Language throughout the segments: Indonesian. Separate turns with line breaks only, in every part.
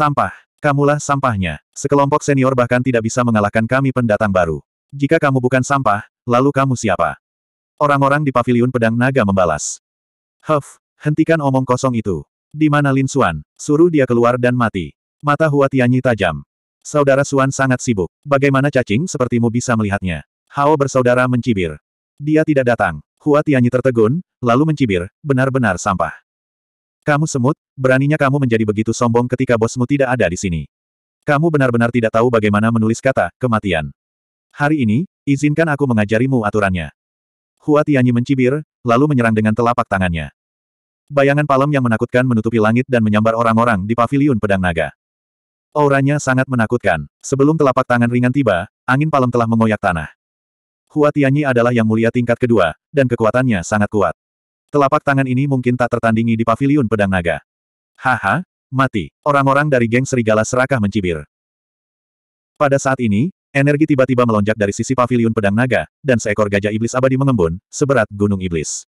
Sampah. Kamulah sampahnya. Sekelompok senior bahkan tidak bisa mengalahkan kami pendatang baru. Jika kamu bukan sampah, lalu kamu siapa? Orang-orang di paviliun pedang naga membalas. Huff, hentikan omong kosong itu. Di mana Lin Xuan? Suruh dia keluar dan mati. Mata Hua Tianyi tajam. Saudara Xuan sangat sibuk. Bagaimana cacing sepertimu bisa melihatnya? Hao bersaudara mencibir. Dia tidak datang. Hua Tianyi tertegun, lalu mencibir, benar-benar sampah. Kamu semut, beraninya kamu menjadi begitu sombong ketika bosmu tidak ada di sini. Kamu benar-benar tidak tahu bagaimana menulis kata, kematian. Hari ini, izinkan aku mengajarimu aturannya. Hua Tianyi mencibir, lalu menyerang dengan telapak tangannya. Bayangan palem yang menakutkan menutupi langit dan menyambar orang-orang di paviliun pedang naga. Auranya sangat menakutkan. Sebelum telapak tangan ringan tiba, angin palem telah mengoyak tanah. Hua Tianyi adalah yang mulia tingkat kedua, dan kekuatannya sangat kuat. Telapak tangan ini mungkin tak tertandingi di paviliun pedang naga. Haha, mati. Orang-orang dari geng serigala serakah mencibir. Pada saat ini, energi tiba-tiba melonjak dari sisi paviliun pedang naga, dan seekor gajah iblis abadi mengembun, seberat gunung iblis.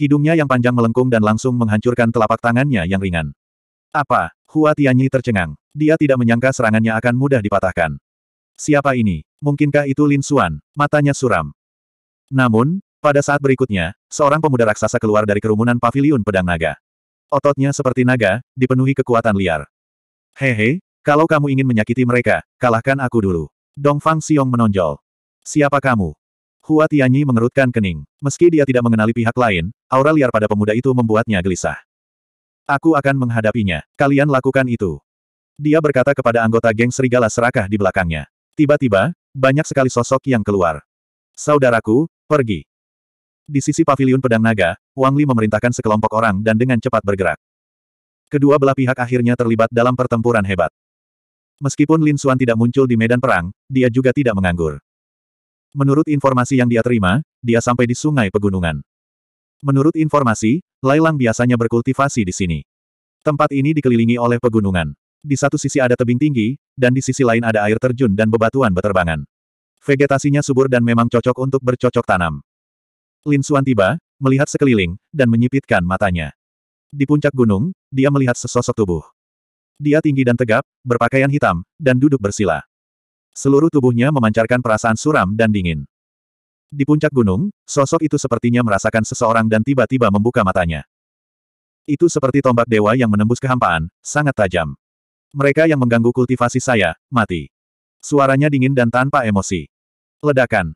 Hidungnya yang panjang melengkung dan langsung menghancurkan telapak tangannya yang ringan. Apa? Hua Tianyi tercengang. Dia tidak menyangka serangannya akan mudah dipatahkan. Siapa ini? Mungkinkah itu Lin Xuan? Matanya suram. Namun, pada saat berikutnya, seorang pemuda raksasa keluar dari kerumunan paviliun pedang naga. Ototnya seperti naga, dipenuhi kekuatan liar. Hehe, kalau kamu ingin menyakiti mereka, kalahkan aku dulu. Dong Fang Xiong menonjol. Siapa kamu? Hua Tianyi mengerutkan kening. Meski dia tidak mengenali pihak lain, aura liar pada pemuda itu membuatnya gelisah. Aku akan menghadapinya. Kalian lakukan itu. Dia berkata kepada anggota geng serigala serakah di belakangnya. Tiba-tiba, banyak sekali sosok yang keluar. Saudaraku, pergi. Di sisi pavilion pedang naga, Wang Li memerintahkan sekelompok orang dan dengan cepat bergerak. Kedua belah pihak akhirnya terlibat dalam pertempuran hebat. Meskipun Lin Xuan tidak muncul di medan perang, dia juga tidak menganggur. Menurut informasi yang dia terima, dia sampai di sungai pegunungan. Menurut informasi, Lailang biasanya berkultivasi di sini. Tempat ini dikelilingi oleh pegunungan. Di satu sisi ada tebing tinggi, dan di sisi lain ada air terjun dan bebatuan beterbangan. Vegetasinya subur dan memang cocok untuk bercocok tanam. Lin Suan tiba, melihat sekeliling, dan menyipitkan matanya. Di puncak gunung, dia melihat sesosok tubuh. Dia tinggi dan tegap, berpakaian hitam, dan duduk bersila. Seluruh tubuhnya memancarkan perasaan suram dan dingin. Di puncak gunung, sosok itu sepertinya merasakan seseorang dan tiba-tiba membuka matanya. Itu seperti tombak dewa yang menembus kehampaan, sangat tajam. Mereka yang mengganggu kultivasi saya, mati. Suaranya dingin dan tanpa emosi. Ledakan.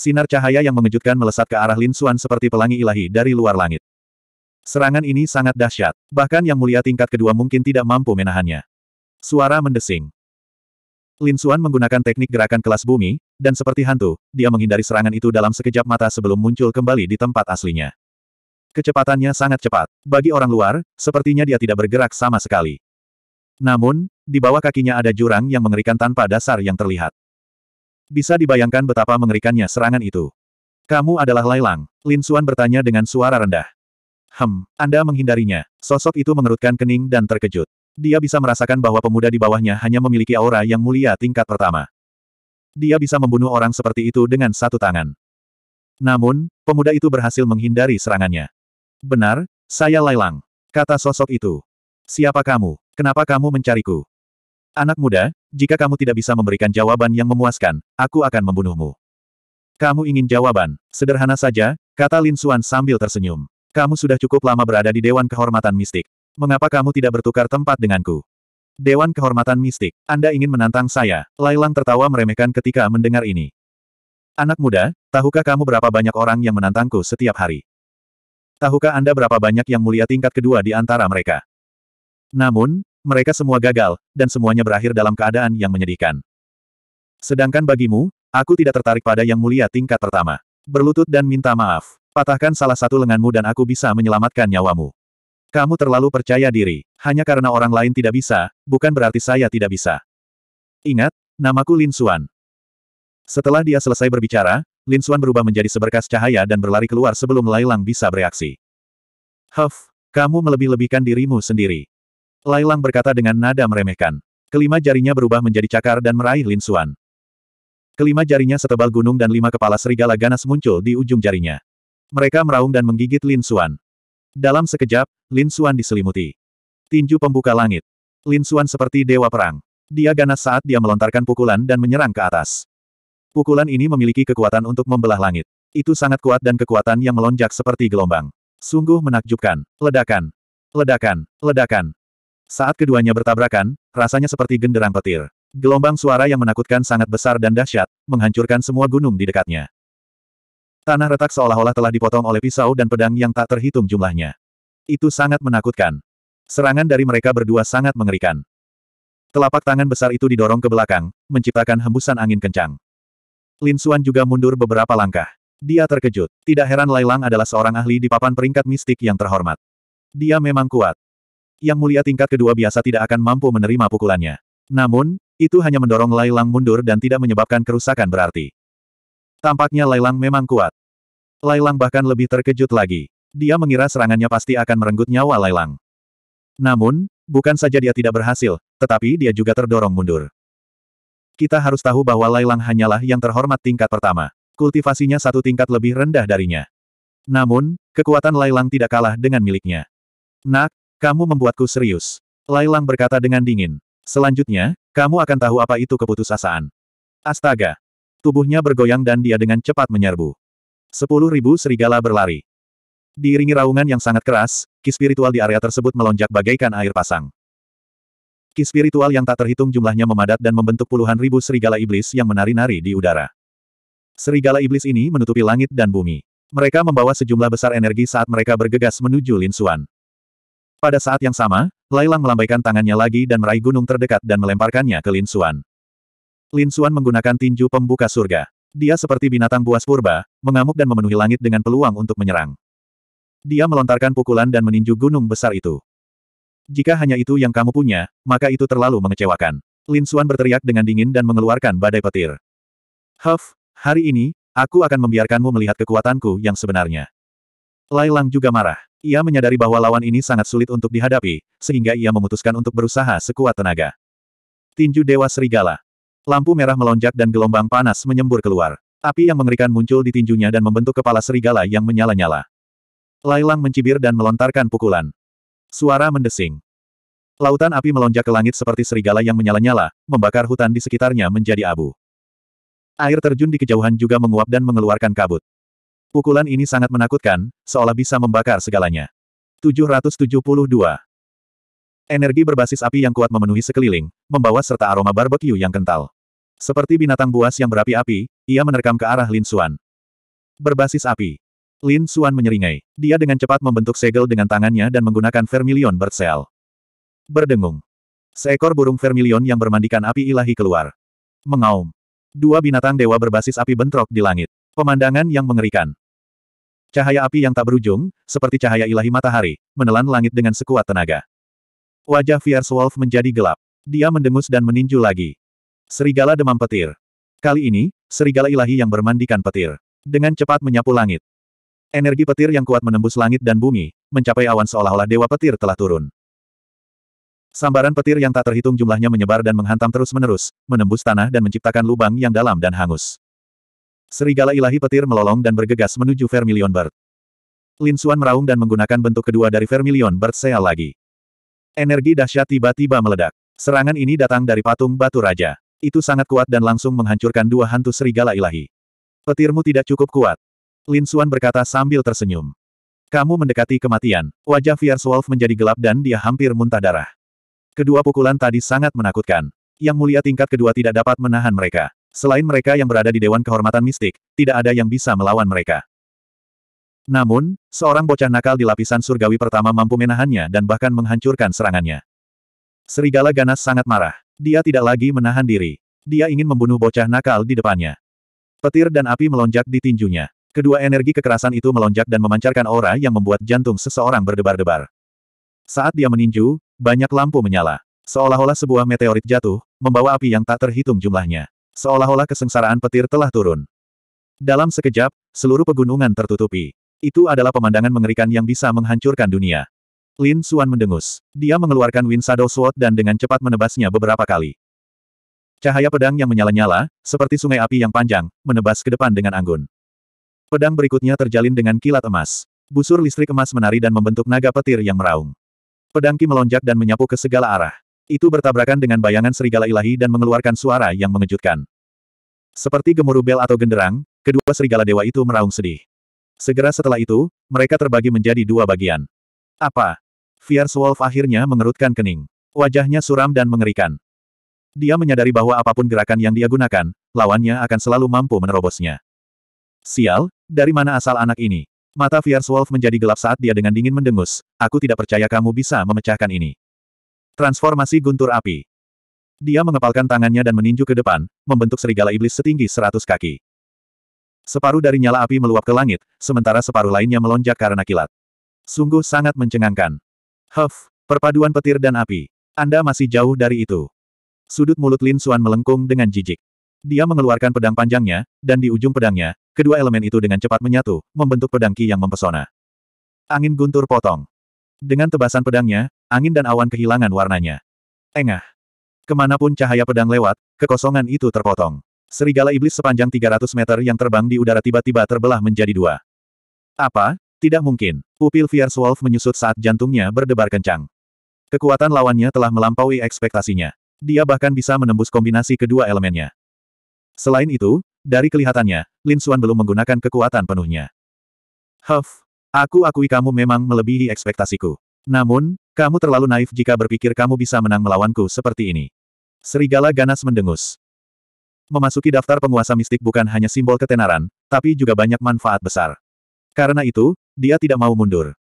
Sinar cahaya yang mengejutkan melesat ke arah Lin Xuan seperti pelangi ilahi dari luar langit. Serangan ini sangat dahsyat, bahkan yang mulia tingkat kedua mungkin tidak mampu menahannya. Suara mendesing. Lin Xuan menggunakan teknik gerakan kelas bumi, dan seperti hantu, dia menghindari serangan itu dalam sekejap mata sebelum muncul kembali di tempat aslinya. Kecepatannya sangat cepat. Bagi orang luar, sepertinya dia tidak bergerak sama sekali. Namun, di bawah kakinya ada jurang yang mengerikan tanpa dasar yang terlihat. Bisa dibayangkan betapa mengerikannya serangan itu. Kamu adalah Lailang, Lin Suan bertanya dengan suara rendah. Hem, Anda menghindarinya. Sosok itu mengerutkan kening dan terkejut. Dia bisa merasakan bahwa pemuda di bawahnya hanya memiliki aura yang mulia tingkat pertama. Dia bisa membunuh orang seperti itu dengan satu tangan. Namun, pemuda itu berhasil menghindari serangannya. Benar, saya Lailang. Kata sosok itu. Siapa kamu? Kenapa kamu mencariku? Anak muda, jika kamu tidak bisa memberikan jawaban yang memuaskan, aku akan membunuhmu. Kamu ingin jawaban? Sederhana saja, kata Lin Xuan sambil tersenyum. Kamu sudah cukup lama berada di Dewan Kehormatan Mistik. Mengapa kamu tidak bertukar tempat denganku? Dewan Kehormatan Mistik, Anda ingin menantang saya? Lailang tertawa meremehkan ketika mendengar ini. Anak muda, tahukah kamu berapa banyak orang yang menantangku setiap hari? Tahukah Anda berapa banyak yang mulia tingkat kedua di antara mereka? Namun, mereka semua gagal, dan semuanya berakhir dalam keadaan yang menyedihkan. Sedangkan bagimu, aku tidak tertarik pada yang mulia tingkat pertama. Berlutut dan minta maaf. Patahkan salah satu lenganmu dan aku bisa menyelamatkan nyawamu. Kamu terlalu percaya diri. Hanya karena orang lain tidak bisa, bukan berarti saya tidak bisa. Ingat, namaku Lin Suan. Setelah dia selesai berbicara, Lin Suan berubah menjadi seberkas cahaya dan berlari keluar sebelum Lailang bisa bereaksi. Huff, kamu melebih-lebihkan dirimu sendiri. Lailang berkata dengan nada meremehkan. Kelima jarinya berubah menjadi cakar dan meraih Lin Xuan. Kelima jarinya setebal gunung dan lima kepala serigala ganas muncul di ujung jarinya. Mereka meraung dan menggigit Lin Xuan. Dalam sekejap, Lin Xuan diselimuti. Tinju pembuka langit. Lin Xuan seperti dewa perang. Dia ganas saat dia melontarkan pukulan dan menyerang ke atas. Pukulan ini memiliki kekuatan untuk membelah langit. Itu sangat kuat dan kekuatan yang melonjak seperti gelombang. Sungguh menakjubkan. Ledakan. Ledakan. Ledakan. Saat keduanya bertabrakan, rasanya seperti genderang petir. Gelombang suara yang menakutkan sangat besar dan dahsyat, menghancurkan semua gunung di dekatnya. Tanah retak seolah-olah telah dipotong oleh pisau dan pedang yang tak terhitung jumlahnya. Itu sangat menakutkan. Serangan dari mereka berdua sangat mengerikan. Telapak tangan besar itu didorong ke belakang, menciptakan hembusan angin kencang. Lin Xuan juga mundur beberapa langkah. Dia terkejut. Tidak heran Lailang adalah seorang ahli di papan peringkat mistik yang terhormat. Dia memang kuat. Yang mulia tingkat kedua biasa tidak akan mampu menerima pukulannya. Namun, itu hanya mendorong Lailang mundur dan tidak menyebabkan kerusakan berarti. Tampaknya Lailang memang kuat. Lailang bahkan lebih terkejut lagi. Dia mengira serangannya pasti akan merenggut nyawa Lailang. Namun, bukan saja dia tidak berhasil, tetapi dia juga terdorong mundur. Kita harus tahu bahwa Lailang hanyalah yang terhormat tingkat pertama. Kultivasinya satu tingkat lebih rendah darinya. Namun, kekuatan Lailang tidak kalah dengan miliknya. Nak, kamu membuatku serius. Lailang berkata dengan dingin. Selanjutnya, kamu akan tahu apa itu keputusasaan. Astaga! Tubuhnya bergoyang dan dia dengan cepat menyerbu. Sepuluh ribu serigala berlari. Diiringi raungan yang sangat keras, ki spiritual di area tersebut melonjak bagaikan air pasang. Ki spiritual yang tak terhitung jumlahnya memadat dan membentuk puluhan ribu serigala iblis yang menari-nari di udara. Serigala iblis ini menutupi langit dan bumi. Mereka membawa sejumlah besar energi saat mereka bergegas menuju Lin Suan. Pada saat yang sama, Lailang melambaikan tangannya lagi dan meraih gunung terdekat dan melemparkannya ke Lin Xuan. Lin Xuan menggunakan tinju pembuka surga. Dia seperti binatang buas purba, mengamuk dan memenuhi langit dengan peluang untuk menyerang. Dia melontarkan pukulan dan meninju gunung besar itu. Jika hanya itu yang kamu punya, maka itu terlalu mengecewakan. Lin Xuan berteriak dengan dingin dan mengeluarkan badai petir. Huff, hari ini, aku akan membiarkanmu melihat kekuatanku yang sebenarnya. Lailang juga marah. Ia menyadari bahwa lawan ini sangat sulit untuk dihadapi, sehingga ia memutuskan untuk berusaha sekuat tenaga. Tinju Dewa Serigala. Lampu merah melonjak dan gelombang panas menyembur keluar. Api yang mengerikan muncul di tinjunya dan membentuk kepala serigala yang menyala-nyala. Lailang mencibir dan melontarkan pukulan. Suara mendesing. Lautan api melonjak ke langit seperti serigala yang menyala-nyala, membakar hutan di sekitarnya menjadi abu. Air terjun di kejauhan juga menguap dan mengeluarkan kabut. Pukulan ini sangat menakutkan, seolah bisa membakar segalanya. 772. Energi berbasis api yang kuat memenuhi sekeliling, membawa serta aroma barbeque yang kental. Seperti binatang buas yang berapi-api, ia menerkam ke arah Lin Xuan. Berbasis api. Lin Xuan menyeringai. Dia dengan cepat membentuk segel dengan tangannya dan menggunakan vermilion Bersel. Berdengung. Seekor burung vermilion yang bermandikan api ilahi keluar. Mengaum. Dua binatang dewa berbasis api bentrok di langit. Pemandangan yang mengerikan. Cahaya api yang tak berujung, seperti cahaya ilahi matahari, menelan langit dengan sekuat tenaga. Wajah Fierce Wolf menjadi gelap. Dia mendengus dan meninju lagi. Serigala demam petir. Kali ini, serigala ilahi yang bermandikan petir. Dengan cepat menyapu langit. Energi petir yang kuat menembus langit dan bumi, mencapai awan seolah-olah dewa petir telah turun. Sambaran petir yang tak terhitung jumlahnya menyebar dan menghantam terus-menerus, menembus tanah dan menciptakan lubang yang dalam dan hangus. Serigala ilahi petir melolong dan bergegas menuju Vermilion Bird. Lin Xuan meraung dan menggunakan bentuk kedua dari Vermilion Bird Seal lagi. Energi dahsyat tiba-tiba meledak. Serangan ini datang dari patung batu raja. Itu sangat kuat dan langsung menghancurkan dua hantu serigala ilahi. Petirmu tidak cukup kuat. Lin Xuan berkata sambil tersenyum. Kamu mendekati kematian. Wajah Fierce Wolf menjadi gelap dan dia hampir muntah darah. Kedua pukulan tadi sangat menakutkan. Yang mulia tingkat kedua tidak dapat menahan mereka. Selain mereka yang berada di Dewan Kehormatan Mistik, tidak ada yang bisa melawan mereka. Namun, seorang bocah nakal di lapisan surgawi pertama mampu menahannya dan bahkan menghancurkan serangannya. Serigala ganas sangat marah. Dia tidak lagi menahan diri. Dia ingin membunuh bocah nakal di depannya. Petir dan api melonjak di tinjunya. Kedua energi kekerasan itu melonjak dan memancarkan aura yang membuat jantung seseorang berdebar-debar. Saat dia meninju, banyak lampu menyala. Seolah-olah sebuah meteorit jatuh, membawa api yang tak terhitung jumlahnya seolah-olah kesengsaraan petir telah turun. Dalam sekejap, seluruh pegunungan tertutupi. Itu adalah pemandangan mengerikan yang bisa menghancurkan dunia. Lin Suan mendengus. Dia mengeluarkan Wind Shadow Sword dan dengan cepat menebasnya beberapa kali. Cahaya pedang yang menyala-nyala, seperti sungai api yang panjang, menebas ke depan dengan anggun. Pedang berikutnya terjalin dengan kilat emas. Busur listrik emas menari dan membentuk naga petir yang meraung. Pedang Ki melonjak dan menyapu ke segala arah. Itu bertabrakan dengan bayangan serigala ilahi dan mengeluarkan suara yang mengejutkan. Seperti gemuruh bel atau genderang, kedua serigala dewa itu meraung sedih. Segera setelah itu, mereka terbagi menjadi dua bagian. Apa? Fierce Wolf akhirnya mengerutkan kening. Wajahnya suram dan mengerikan. Dia menyadari bahwa apapun gerakan yang dia gunakan, lawannya akan selalu mampu menerobosnya. Sial, dari mana asal anak ini? Mata Fierce Wolf menjadi gelap saat dia dengan dingin mendengus, aku tidak percaya kamu bisa memecahkan ini. Transformasi guntur api. Dia mengepalkan tangannya dan meninju ke depan, membentuk serigala iblis setinggi seratus kaki. Separuh dari nyala api meluap ke langit, sementara separuh lainnya melonjak karena kilat. Sungguh sangat mencengangkan. Huff, perpaduan petir dan api. Anda masih jauh dari itu. Sudut mulut Lin Suan melengkung dengan jijik. Dia mengeluarkan pedang panjangnya, dan di ujung pedangnya, kedua elemen itu dengan cepat menyatu, membentuk pedang ki yang mempesona. Angin guntur potong. Dengan tebasan pedangnya, angin dan awan kehilangan warnanya. Engah. Kemanapun cahaya pedang lewat, kekosongan itu terpotong. Serigala iblis sepanjang 300 meter yang terbang di udara tiba-tiba terbelah menjadi dua. Apa? Tidak mungkin. Upil Fierce Wolf menyusut saat jantungnya berdebar kencang. Kekuatan lawannya telah melampaui ekspektasinya. Dia bahkan bisa menembus kombinasi kedua elemennya. Selain itu, dari kelihatannya, Lin Xuan belum menggunakan kekuatan penuhnya. Huff, Aku akui kamu memang melebihi ekspektasiku. Namun, kamu terlalu naif jika berpikir kamu bisa menang melawanku seperti ini. Serigala ganas mendengus. Memasuki daftar penguasa mistik bukan hanya simbol ketenaran, tapi juga banyak manfaat besar. Karena itu, dia tidak mau mundur.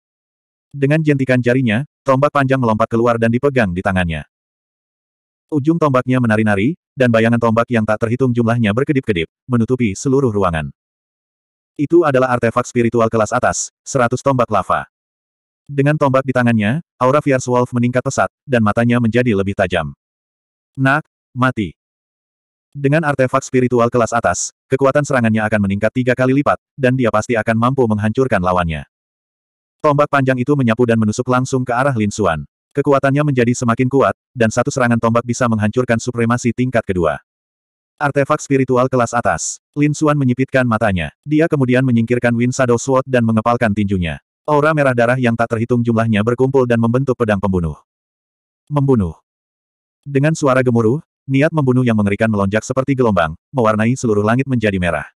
Dengan jentikan jarinya, tombak panjang melompat keluar dan dipegang di tangannya. Ujung tombaknya menari-nari, dan bayangan tombak yang tak terhitung jumlahnya berkedip-kedip, menutupi seluruh ruangan. Itu adalah artefak spiritual kelas atas, 100 tombak lava. Dengan tombak di tangannya, aura Fierce Wolf meningkat pesat, dan matanya menjadi lebih tajam. Nak, mati. Dengan artefak spiritual kelas atas, kekuatan serangannya akan meningkat tiga kali lipat, dan dia pasti akan mampu menghancurkan lawannya. Tombak panjang itu menyapu dan menusuk langsung ke arah Lin Xuan. Kekuatannya menjadi semakin kuat, dan satu serangan tombak bisa menghancurkan supremasi tingkat kedua. Artefak spiritual kelas atas. Lin Xuan menyipitkan matanya. Dia kemudian menyingkirkan Win Shadow Sword dan mengepalkan tinjunya. Aura merah darah yang tak terhitung jumlahnya berkumpul dan membentuk pedang pembunuh. Membunuh. Dengan suara gemuruh, niat membunuh yang mengerikan melonjak seperti gelombang, mewarnai seluruh langit menjadi merah.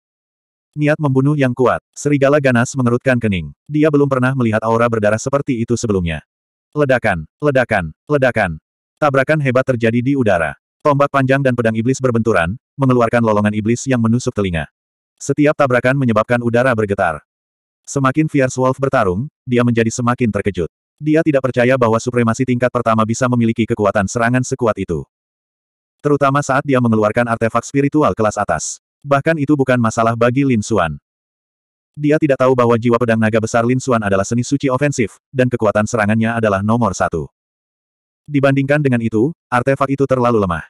Niat membunuh yang kuat, serigala ganas mengerutkan kening. Dia belum pernah melihat aura berdarah seperti itu sebelumnya. Ledakan, ledakan, ledakan. Tabrakan hebat terjadi di udara. Tombak panjang dan pedang iblis berbenturan, mengeluarkan lolongan iblis yang menusuk telinga. Setiap tabrakan menyebabkan udara bergetar. Semakin Fierce Wolf bertarung, dia menjadi semakin terkejut. Dia tidak percaya bahwa supremasi tingkat pertama bisa memiliki kekuatan serangan sekuat itu. Terutama saat dia mengeluarkan artefak spiritual kelas atas. Bahkan itu bukan masalah bagi Lin Xuan. Dia tidak tahu bahwa jiwa pedang naga besar Lin Xuan adalah seni suci ofensif, dan kekuatan serangannya adalah nomor satu. Dibandingkan dengan itu, artefak itu terlalu lemah.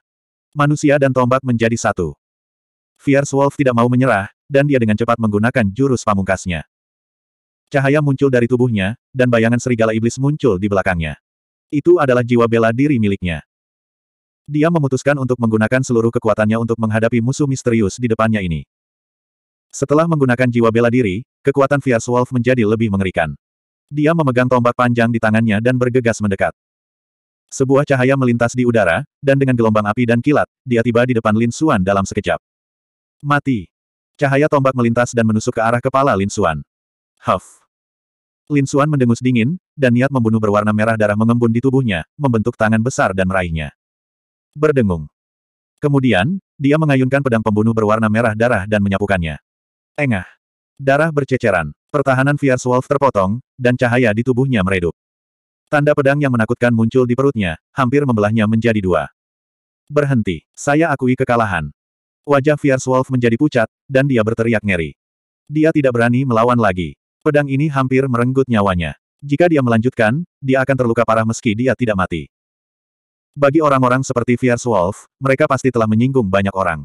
Manusia dan tombak menjadi satu. Fierce Wolf tidak mau menyerah, dan dia dengan cepat menggunakan jurus pamungkasnya. Cahaya muncul dari tubuhnya, dan bayangan serigala iblis muncul di belakangnya. Itu adalah jiwa bela diri miliknya. Dia memutuskan untuk menggunakan seluruh kekuatannya untuk menghadapi musuh misterius di depannya ini. Setelah menggunakan jiwa bela diri, kekuatan Fierce Wolf menjadi lebih mengerikan. Dia memegang tombak panjang di tangannya dan bergegas mendekat. Sebuah cahaya melintas di udara, dan dengan gelombang api dan kilat, dia tiba di depan Lin Xuan dalam sekejap. Mati. Cahaya tombak melintas dan menusuk ke arah kepala Lin Xuan. Huff. Lin Xuan mendengus dingin, dan niat membunuh berwarna merah darah mengembun di tubuhnya, membentuk tangan besar dan meraihnya. Berdengung. Kemudian, dia mengayunkan pedang pembunuh berwarna merah darah dan menyapukannya. Engah. Darah berceceran, pertahanan Fierce Wolf terpotong, dan cahaya di tubuhnya meredup. Tanda pedang yang menakutkan muncul di perutnya, hampir membelahnya menjadi dua. Berhenti, saya akui kekalahan. Wajah Fierce Wolf menjadi pucat, dan dia berteriak ngeri. Dia tidak berani melawan lagi. Pedang ini hampir merenggut nyawanya. Jika dia melanjutkan, dia akan terluka parah meski dia tidak mati. Bagi orang-orang seperti Fierce Wolf, mereka pasti telah menyinggung banyak orang.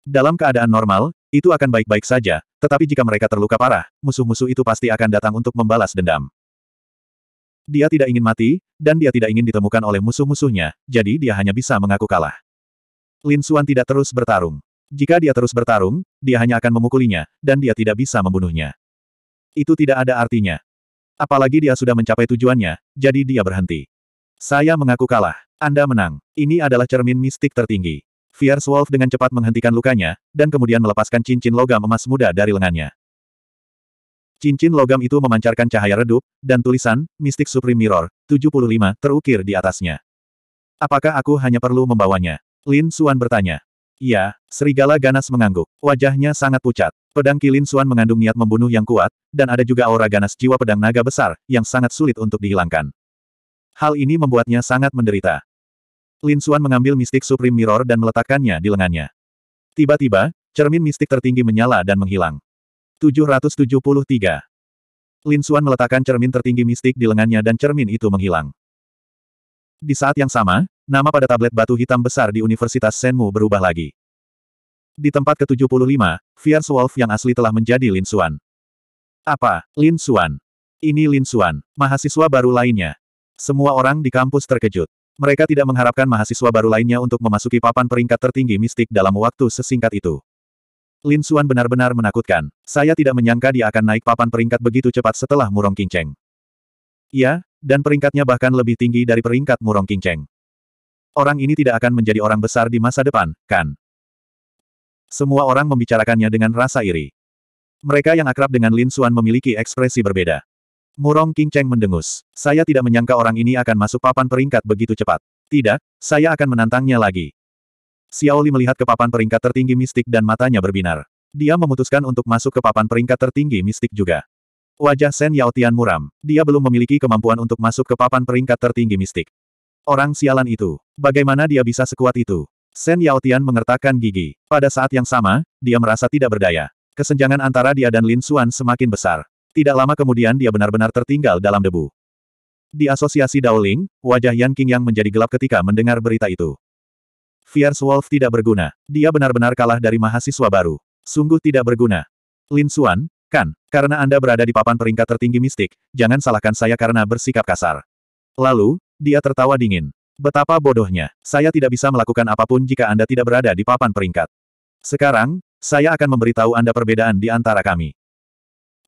Dalam keadaan normal, itu akan baik-baik saja, tetapi jika mereka terluka parah, musuh-musuh itu pasti akan datang untuk membalas dendam. Dia tidak ingin mati, dan dia tidak ingin ditemukan oleh musuh-musuhnya, jadi dia hanya bisa mengaku kalah. Lin Xuan tidak terus bertarung. Jika dia terus bertarung, dia hanya akan memukulinya, dan dia tidak bisa membunuhnya. Itu tidak ada artinya. Apalagi dia sudah mencapai tujuannya, jadi dia berhenti. Saya mengaku kalah. Anda menang. Ini adalah cermin mistik tertinggi. Fierce Wolf dengan cepat menghentikan lukanya, dan kemudian melepaskan cincin logam emas muda dari lengannya. Cincin logam itu memancarkan cahaya redup, dan tulisan, Mystic Supreme Mirror, 75, terukir di atasnya. Apakah aku hanya perlu membawanya? Lin Suan bertanya. Iya, serigala ganas mengangguk. Wajahnya sangat pucat. Pedang Kilin Suan mengandung niat membunuh yang kuat, dan ada juga aura ganas jiwa pedang naga besar, yang sangat sulit untuk dihilangkan. Hal ini membuatnya sangat menderita. Lin Suan mengambil mistik Supreme Mirror dan meletakkannya di lengannya. Tiba-tiba, cermin mistik tertinggi menyala dan menghilang. 773. Lin Suan meletakkan cermin tertinggi mistik di lengannya dan cermin itu menghilang. Di saat yang sama, nama pada tablet batu hitam besar di Universitas Senmu berubah lagi. Di tempat ke-75, Fierce Wolf yang asli telah menjadi Lin Suan. Apa, Lin Suan? Ini Lin Suan, mahasiswa baru lainnya. Semua orang di kampus terkejut. Mereka tidak mengharapkan mahasiswa baru lainnya untuk memasuki papan peringkat tertinggi mistik dalam waktu sesingkat itu. Lin Suan benar-benar menakutkan. Saya tidak menyangka dia akan naik papan peringkat begitu cepat setelah Murong Kinceng. Ya, dan peringkatnya bahkan lebih tinggi dari peringkat Murong Kinceng. Orang ini tidak akan menjadi orang besar di masa depan, kan? Semua orang membicarakannya dengan rasa iri. Mereka yang akrab dengan Lin Suan memiliki ekspresi berbeda. Murong Kinceng mendengus. Saya tidak menyangka orang ini akan masuk papan peringkat begitu cepat. Tidak, saya akan menantangnya lagi. Xiaoli melihat ke papan peringkat tertinggi mistik dan matanya berbinar. Dia memutuskan untuk masuk ke papan peringkat tertinggi mistik juga. Wajah Shen Yaotian muram. Dia belum memiliki kemampuan untuk masuk ke papan peringkat tertinggi mistik. Orang sialan itu. Bagaimana dia bisa sekuat itu? Shen Yaotian mengertakkan gigi. Pada saat yang sama, dia merasa tidak berdaya. Kesenjangan antara dia dan Lin Xuan semakin besar. Tidak lama kemudian dia benar-benar tertinggal dalam debu. Di asosiasi Daoling, wajah Yan King yang menjadi gelap ketika mendengar berita itu. Fierce Wolf tidak berguna. Dia benar-benar kalah dari mahasiswa baru. Sungguh tidak berguna. Lin Xuan, kan, karena Anda berada di papan peringkat tertinggi mistik, jangan salahkan saya karena bersikap kasar. Lalu, dia tertawa dingin. Betapa bodohnya, saya tidak bisa melakukan apapun jika Anda tidak berada di papan peringkat. Sekarang, saya akan memberitahu Anda perbedaan di antara kami.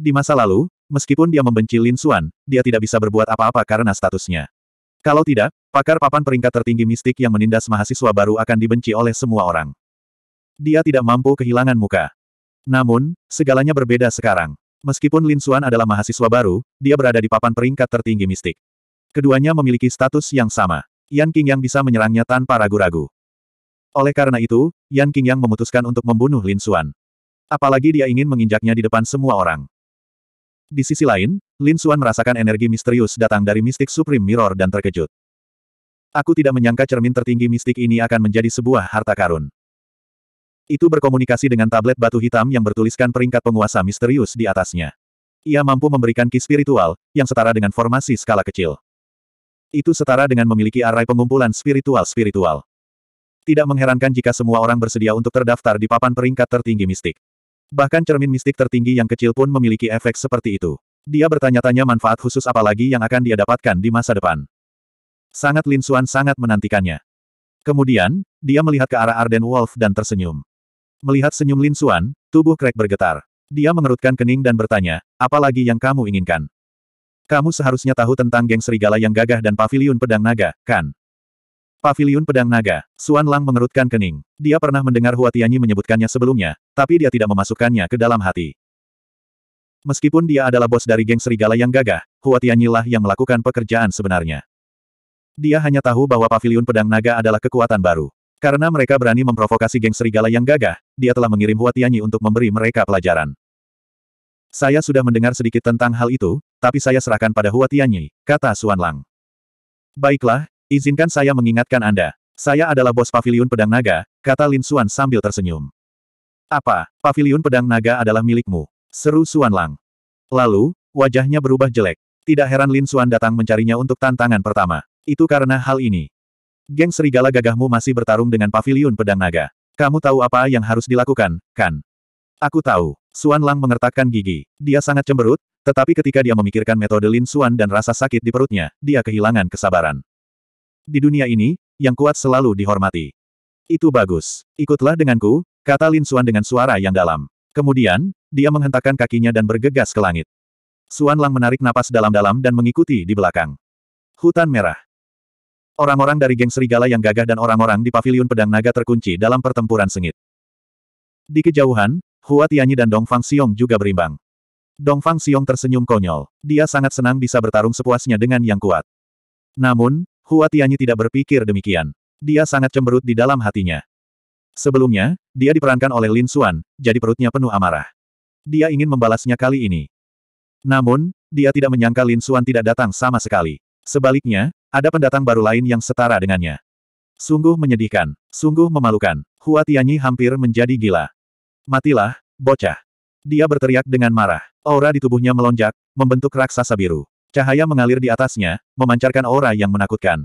Di masa lalu, meskipun dia membenci Lin Xuan, dia tidak bisa berbuat apa-apa karena statusnya. Kalau tidak, pakar papan peringkat tertinggi mistik yang menindas mahasiswa baru akan dibenci oleh semua orang. Dia tidak mampu kehilangan muka. Namun, segalanya berbeda sekarang. Meskipun Lin Xuan adalah mahasiswa baru, dia berada di papan peringkat tertinggi mistik. Keduanya memiliki status yang sama. Yan King yang bisa menyerangnya tanpa ragu-ragu. Oleh karena itu, Yan King yang memutuskan untuk membunuh Lin Xuan. Apalagi dia ingin menginjaknya di depan semua orang. Di sisi lain, Lin Suan merasakan energi misterius datang dari mistik Supreme Mirror dan terkejut. Aku tidak menyangka cermin tertinggi mistik ini akan menjadi sebuah harta karun. Itu berkomunikasi dengan tablet batu hitam yang bertuliskan peringkat penguasa misterius di atasnya. Ia mampu memberikan ki spiritual, yang setara dengan formasi skala kecil. Itu setara dengan memiliki array pengumpulan spiritual-spiritual. Tidak mengherankan jika semua orang bersedia untuk terdaftar di papan peringkat tertinggi mistik. Bahkan cermin mistik tertinggi yang kecil pun memiliki efek seperti itu. Dia bertanya-tanya manfaat khusus apa lagi yang akan dia dapatkan di masa depan. Sangat Lin Xuan sangat menantikannya. Kemudian, dia melihat ke arah Arden Wolf dan tersenyum. Melihat senyum Lin Xuan, tubuh Craig bergetar. Dia mengerutkan kening dan bertanya, apa lagi yang kamu inginkan? Kamu seharusnya tahu tentang geng serigala yang gagah dan pavilion pedang naga, kan? Pavilion Pedang Naga, Suan Lang mengerutkan kening. Dia pernah mendengar Huatianyi menyebutkannya sebelumnya, tapi dia tidak memasukkannya ke dalam hati. Meskipun dia adalah bos dari geng serigala yang gagah, Huatianyi lah yang melakukan pekerjaan sebenarnya. Dia hanya tahu bahwa Pavilion Pedang Naga adalah kekuatan baru. Karena mereka berani memprovokasi geng serigala yang gagah, dia telah mengirim Huatianyi untuk memberi mereka pelajaran. Saya sudah mendengar sedikit tentang hal itu, tapi saya serahkan pada Huatianyi, kata Suan Lang. Baiklah, Izinkan saya mengingatkan Anda. Saya adalah bos Paviliun pedang naga, kata Lin Xuan sambil tersenyum. Apa, Paviliun pedang naga adalah milikmu? Seru Xuan Lang. Lalu, wajahnya berubah jelek. Tidak heran Lin Xuan datang mencarinya untuk tantangan pertama. Itu karena hal ini. Geng serigala gagahmu masih bertarung dengan Paviliun pedang naga. Kamu tahu apa yang harus dilakukan, kan? Aku tahu. Xuan Lang mengertakkan gigi. Dia sangat cemberut, tetapi ketika dia memikirkan metode Lin Xuan dan rasa sakit di perutnya, dia kehilangan kesabaran. Di dunia ini, yang kuat selalu dihormati. Itu bagus. Ikutlah denganku, kata Lin Xuan dengan suara yang dalam. Kemudian, dia menghentakkan kakinya dan bergegas ke langit. Xuan Lang menarik napas dalam-dalam dan mengikuti di belakang. Hutan Merah. Orang-orang dari geng serigala yang gagah dan orang-orang di paviliun pedang naga terkunci dalam pertempuran sengit. Di kejauhan, Hua Tianyi dan Dong Fang Xiong juga berimbang. Dong Fang Xiong tersenyum konyol. Dia sangat senang bisa bertarung sepuasnya dengan yang kuat. Namun, Hua Tianyi tidak berpikir demikian. Dia sangat cemberut di dalam hatinya. Sebelumnya, dia diperankan oleh Lin Xuan, jadi perutnya penuh amarah. Dia ingin membalasnya kali ini. Namun, dia tidak menyangka Lin Xuan tidak datang sama sekali. Sebaliknya, ada pendatang baru lain yang setara dengannya. Sungguh menyedihkan, sungguh memalukan. Hua Tianyi hampir menjadi gila. Matilah, bocah. Dia berteriak dengan marah. Aura di tubuhnya melonjak, membentuk raksasa biru. Cahaya mengalir di atasnya, memancarkan aura yang menakutkan.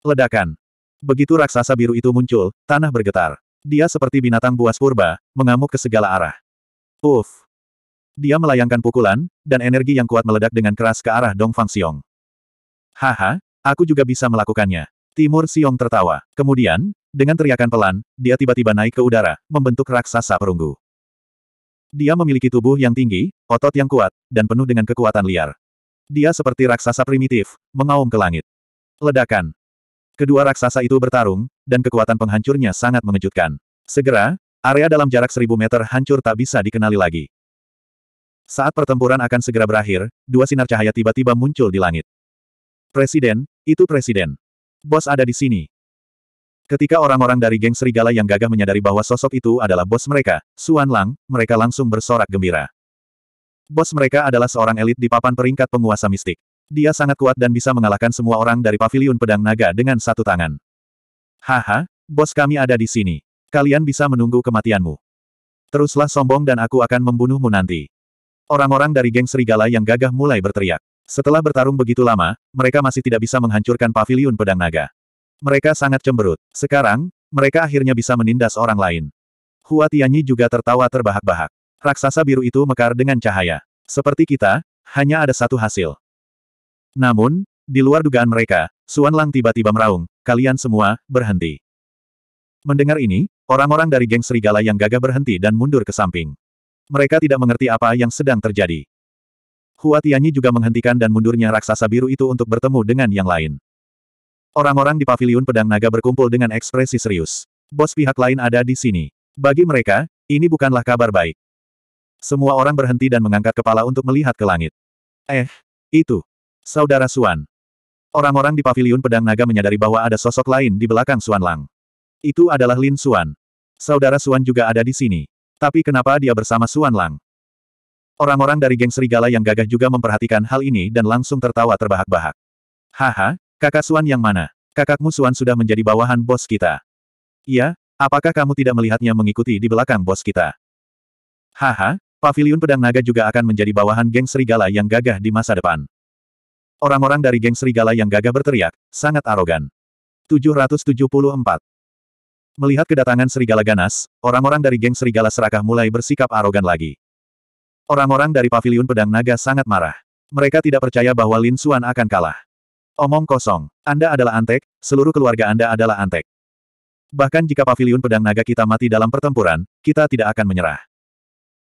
Ledakan. Begitu raksasa biru itu muncul, tanah bergetar. Dia seperti binatang buas purba, mengamuk ke segala arah. Uff. Dia melayangkan pukulan, dan energi yang kuat meledak dengan keras ke arah Dong Fang Xiong. Haha, aku juga bisa melakukannya. Timur Xiong tertawa. Kemudian, dengan teriakan pelan, dia tiba-tiba naik ke udara, membentuk raksasa perunggu. Dia memiliki tubuh yang tinggi, otot yang kuat, dan penuh dengan kekuatan liar. Dia seperti raksasa primitif, mengaum ke langit. Ledakan. Kedua raksasa itu bertarung, dan kekuatan penghancurnya sangat mengejutkan. Segera, area dalam jarak seribu meter hancur tak bisa dikenali lagi. Saat pertempuran akan segera berakhir, dua sinar cahaya tiba-tiba muncul di langit. Presiden, itu presiden. Bos ada di sini. Ketika orang-orang dari geng serigala yang gagah menyadari bahwa sosok itu adalah bos mereka, Suan Lang, mereka langsung bersorak gembira. Bos mereka adalah seorang elit di papan peringkat penguasa mistik. Dia sangat kuat dan bisa mengalahkan semua orang dari pavilion pedang naga dengan satu tangan. Haha, bos kami ada di sini. Kalian bisa menunggu kematianmu. Teruslah sombong dan aku akan membunuhmu nanti. Orang-orang dari geng serigala yang gagah mulai berteriak. Setelah bertarung begitu lama, mereka masih tidak bisa menghancurkan pavilion pedang naga. Mereka sangat cemberut. Sekarang, mereka akhirnya bisa menindas orang lain. Hua Tianyi juga tertawa terbahak-bahak. Raksasa biru itu mekar dengan cahaya. Seperti kita, hanya ada satu hasil. Namun, di luar dugaan mereka, Suan Lang tiba-tiba meraung, kalian semua, berhenti. Mendengar ini, orang-orang dari geng serigala yang gagah berhenti dan mundur ke samping. Mereka tidak mengerti apa yang sedang terjadi. Hua Tianyi juga menghentikan dan mundurnya raksasa biru itu untuk bertemu dengan yang lain. Orang-orang di paviliun pedang naga berkumpul dengan ekspresi serius. Bos pihak lain ada di sini. Bagi mereka, ini bukanlah kabar baik. Semua orang berhenti dan mengangkat kepala untuk melihat ke langit. Eh, itu. Saudara Suan. Orang-orang di paviliun pedang naga menyadari bahwa ada sosok lain di belakang Suan Lang. Itu adalah Lin Suan. Saudara Suan juga ada di sini. Tapi kenapa dia bersama Suan Lang? Orang-orang dari geng serigala yang gagah juga memperhatikan hal ini dan langsung tertawa terbahak-bahak. Haha, kakak Suan yang mana? Kakakmu Suan sudah menjadi bawahan bos kita. Iya, apakah kamu tidak melihatnya mengikuti di belakang bos kita? Haha, Paviliun Pedang Naga juga akan menjadi bawahan geng serigala yang gagah di masa depan. Orang-orang dari geng serigala yang gagah berteriak, sangat arogan. 774. Melihat kedatangan serigala ganas, orang-orang dari geng serigala serakah mulai bersikap arogan lagi. Orang-orang dari Paviliun Pedang Naga sangat marah. Mereka tidak percaya bahwa Lin Xuan akan kalah. Omong kosong, Anda adalah antek, seluruh keluarga Anda adalah antek. Bahkan jika Paviliun Pedang Naga kita mati dalam pertempuran, kita tidak akan menyerah.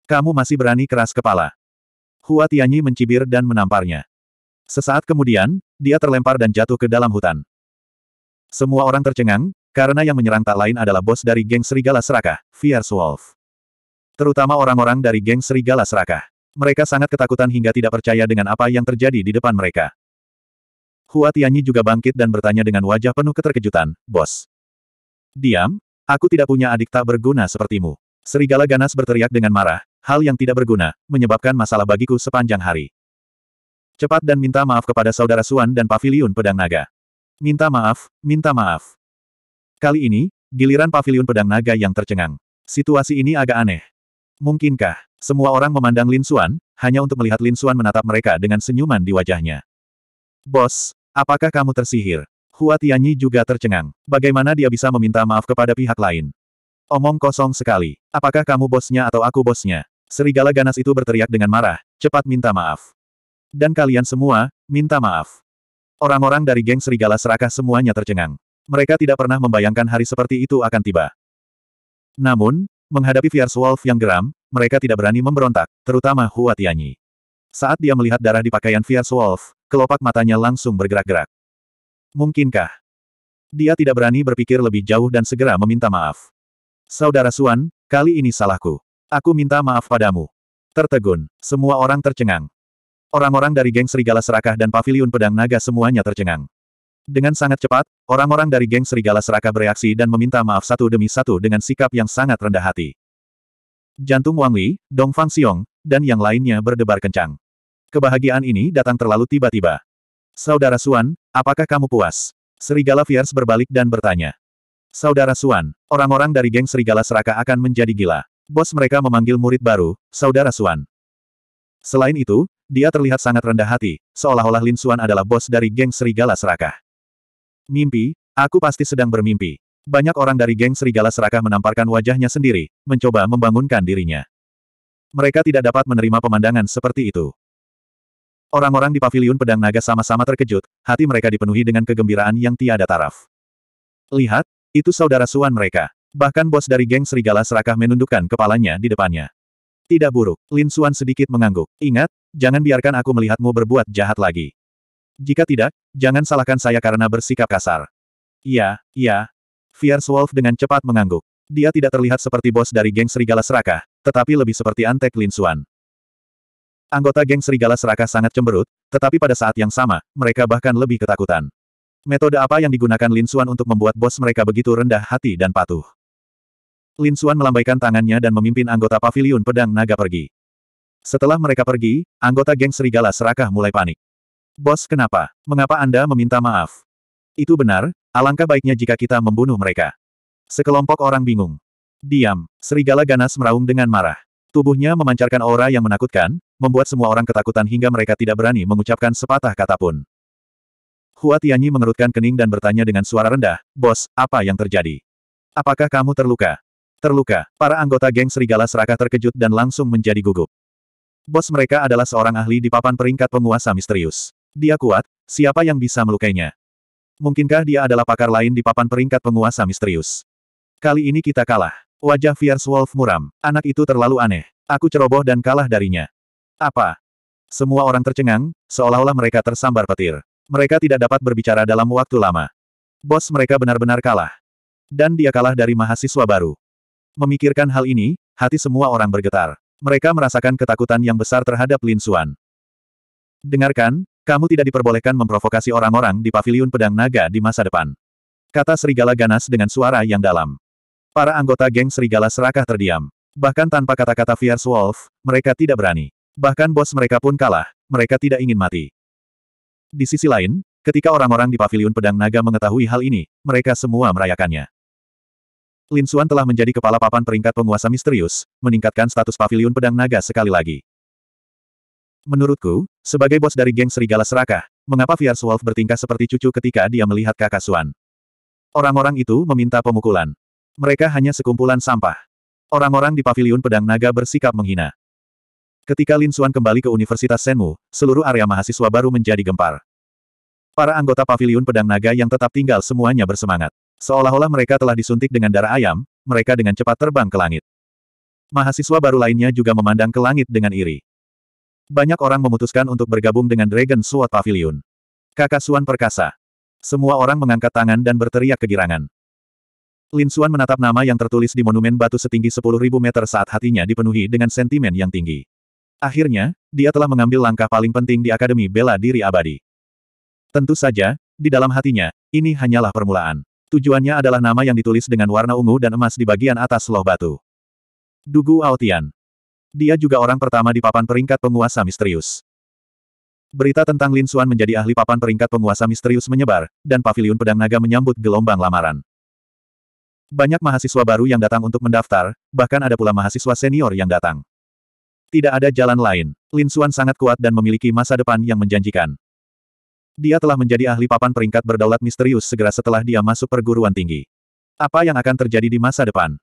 Kamu masih berani keras kepala. Hua Tianyi mencibir dan menamparnya. Sesaat kemudian, dia terlempar dan jatuh ke dalam hutan. Semua orang tercengang, karena yang menyerang tak lain adalah bos dari geng Serigala Serakah, Fierce Wolf. Terutama orang-orang dari geng Serigala Serakah. Mereka sangat ketakutan hingga tidak percaya dengan apa yang terjadi di depan mereka. Hua Tianyi juga bangkit dan bertanya dengan wajah penuh keterkejutan, Bos. Diam, aku tidak punya adik tak berguna sepertimu. Serigala ganas berteriak dengan marah, hal yang tidak berguna, menyebabkan masalah bagiku sepanjang hari. Cepat dan minta maaf kepada saudara Suan dan Paviliun Pedang Naga. Minta maaf, minta maaf. Kali ini, giliran Paviliun Pedang Naga yang tercengang. Situasi ini agak aneh. Mungkinkah, semua orang memandang Lin Suan, hanya untuk melihat Lin Suan menatap mereka dengan senyuman di wajahnya. Bos, apakah kamu tersihir? Hua Tianyi juga tercengang. Bagaimana dia bisa meminta maaf kepada pihak lain? Omong kosong sekali. Apakah kamu bosnya atau aku bosnya? Serigala ganas itu berteriak dengan marah, cepat minta maaf. Dan kalian semua, minta maaf. Orang-orang dari geng serigala serakah semuanya tercengang. Mereka tidak pernah membayangkan hari seperti itu akan tiba. Namun, menghadapi Fierce Wolf yang geram, mereka tidak berani memberontak, terutama Hua Tianyi. Saat dia melihat darah di pakaian Fierce Wolf, kelopak matanya langsung bergerak-gerak. Mungkinkah? Dia tidak berani berpikir lebih jauh dan segera meminta maaf. Saudara Suan, kali ini salahku. Aku minta maaf padamu. Tertegun. Semua orang tercengang. Orang-orang dari geng Serigala Serakah dan Paviliun Pedang Naga semuanya tercengang. Dengan sangat cepat, orang-orang dari geng Serigala Serakah bereaksi dan meminta maaf satu demi satu dengan sikap yang sangat rendah hati. Jantung Wang Li, Dong Fang Xiong, dan yang lainnya berdebar kencang. Kebahagiaan ini datang terlalu tiba-tiba. Saudara Suan, apakah kamu puas? Serigala Fierce berbalik dan bertanya. Saudara Suan, orang-orang dari geng Serigala serakah akan menjadi gila. Bos mereka memanggil murid baru, Saudara Suan. Selain itu, dia terlihat sangat rendah hati, seolah-olah Lin Suan adalah bos dari geng Serigala Serakah. Mimpi, aku pasti sedang bermimpi. Banyak orang dari geng Serigala Serakah menamparkan wajahnya sendiri, mencoba membangunkan dirinya. Mereka tidak dapat menerima pemandangan seperti itu. Orang-orang di paviliun pedang naga sama-sama terkejut, hati mereka dipenuhi dengan kegembiraan yang tiada taraf. Lihat, itu saudara Suan mereka. Bahkan bos dari geng serigala serakah menundukkan kepalanya di depannya. Tidak buruk, Lin Xuan sedikit mengangguk. Ingat, jangan biarkan aku melihatmu berbuat jahat lagi. Jika tidak, jangan salahkan saya karena bersikap kasar. Ya, ya, Fierce Wolf dengan cepat mengangguk. Dia tidak terlihat seperti bos dari geng serigala serakah, tetapi lebih seperti antek Lin Xuan. Anggota geng serigala serakah sangat cemberut, tetapi pada saat yang sama, mereka bahkan lebih ketakutan. Metode apa yang digunakan Lin Xuan untuk membuat bos mereka begitu rendah hati dan patuh? Lin Xuan melambaikan tangannya dan memimpin anggota paviliun pedang naga pergi. Setelah mereka pergi, anggota geng serigala serakah mulai panik. Bos kenapa? Mengapa Anda meminta maaf? Itu benar, alangkah baiknya jika kita membunuh mereka. Sekelompok orang bingung. Diam, serigala ganas meraung dengan marah. Tubuhnya memancarkan aura yang menakutkan, membuat semua orang ketakutan hingga mereka tidak berani mengucapkan sepatah kata pun. Hua Tianyi mengerutkan kening dan bertanya dengan suara rendah, Bos, apa yang terjadi? Apakah kamu terluka? terluka, para anggota geng serigala serakah terkejut dan langsung menjadi gugup. Bos mereka adalah seorang ahli di papan peringkat penguasa misterius. Dia kuat, siapa yang bisa melukainya? Mungkinkah dia adalah pakar lain di papan peringkat penguasa misterius? Kali ini kita kalah. Wajah Fierce Wolf muram. Anak itu terlalu aneh. Aku ceroboh dan kalah darinya. Apa? Semua orang tercengang, seolah-olah mereka tersambar petir. Mereka tidak dapat berbicara dalam waktu lama. Bos mereka benar-benar kalah. Dan dia kalah dari mahasiswa baru. Memikirkan hal ini, hati semua orang bergetar. Mereka merasakan ketakutan yang besar terhadap Lin Suan. Dengarkan, kamu tidak diperbolehkan memprovokasi orang-orang di paviliun pedang naga di masa depan. Kata Serigala ganas dengan suara yang dalam. Para anggota geng Serigala serakah terdiam. Bahkan tanpa kata-kata Fierce Wolf, mereka tidak berani. Bahkan bos mereka pun kalah, mereka tidak ingin mati. Di sisi lain, ketika orang-orang di paviliun pedang naga mengetahui hal ini, mereka semua merayakannya. Lin Xuan telah menjadi kepala papan peringkat penguasa misterius, meningkatkan status paviliun pedang naga sekali lagi. Menurutku, sebagai bos dari geng Serigala Serakah, mengapa Fierce Wolf bertingkah seperti cucu ketika dia melihat kakak Xuan? Orang-orang itu meminta pemukulan. Mereka hanya sekumpulan sampah. Orang-orang di paviliun pedang naga bersikap menghina. Ketika Lin Xuan kembali ke Universitas Senmu, seluruh area mahasiswa baru menjadi gempar. Para anggota paviliun pedang naga yang tetap tinggal semuanya bersemangat. Seolah-olah mereka telah disuntik dengan darah ayam, mereka dengan cepat terbang ke langit. Mahasiswa baru lainnya juga memandang ke langit dengan iri. Banyak orang memutuskan untuk bergabung dengan Dragon Sword Pavilion. Kakak Suan perkasa. Semua orang mengangkat tangan dan berteriak kegirangan. Lin Suan menatap nama yang tertulis di monumen batu setinggi 10.000 meter saat hatinya dipenuhi dengan sentimen yang tinggi. Akhirnya, dia telah mengambil langkah paling penting di Akademi Bela Diri Abadi. Tentu saja, di dalam hatinya, ini hanyalah permulaan. Tujuannya adalah nama yang ditulis dengan warna ungu dan emas di bagian atas loh batu. Dugu Aotian. Dia juga orang pertama di papan peringkat penguasa misterius. Berita tentang Lin Xuan menjadi ahli papan peringkat penguasa misterius menyebar, dan paviliun pedang naga menyambut gelombang lamaran. Banyak mahasiswa baru yang datang untuk mendaftar, bahkan ada pula mahasiswa senior yang datang. Tidak ada jalan lain. Lin Xuan sangat kuat dan memiliki masa depan yang menjanjikan. Dia telah menjadi ahli papan peringkat berdaulat misterius segera setelah dia masuk perguruan tinggi. Apa yang akan terjadi di masa depan?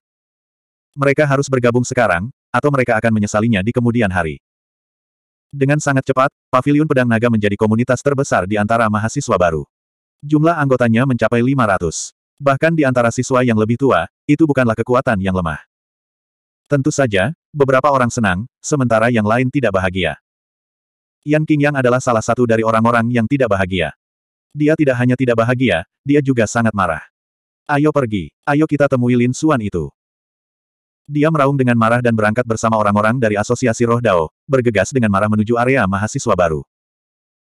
Mereka harus bergabung sekarang, atau mereka akan menyesalinya di kemudian hari. Dengan sangat cepat, Paviliun Pedang Naga menjadi komunitas terbesar di antara mahasiswa baru. Jumlah anggotanya mencapai 500. Bahkan di antara siswa yang lebih tua, itu bukanlah kekuatan yang lemah. Tentu saja, beberapa orang senang, sementara yang lain tidak bahagia. Yan Qingyang adalah salah satu dari orang-orang yang tidak bahagia. Dia tidak hanya tidak bahagia, dia juga sangat marah. Ayo pergi, ayo kita temui Lin Xuan itu. Dia meraung dengan marah dan berangkat bersama orang-orang dari Asosiasi Roh Dao, bergegas dengan marah menuju area mahasiswa baru.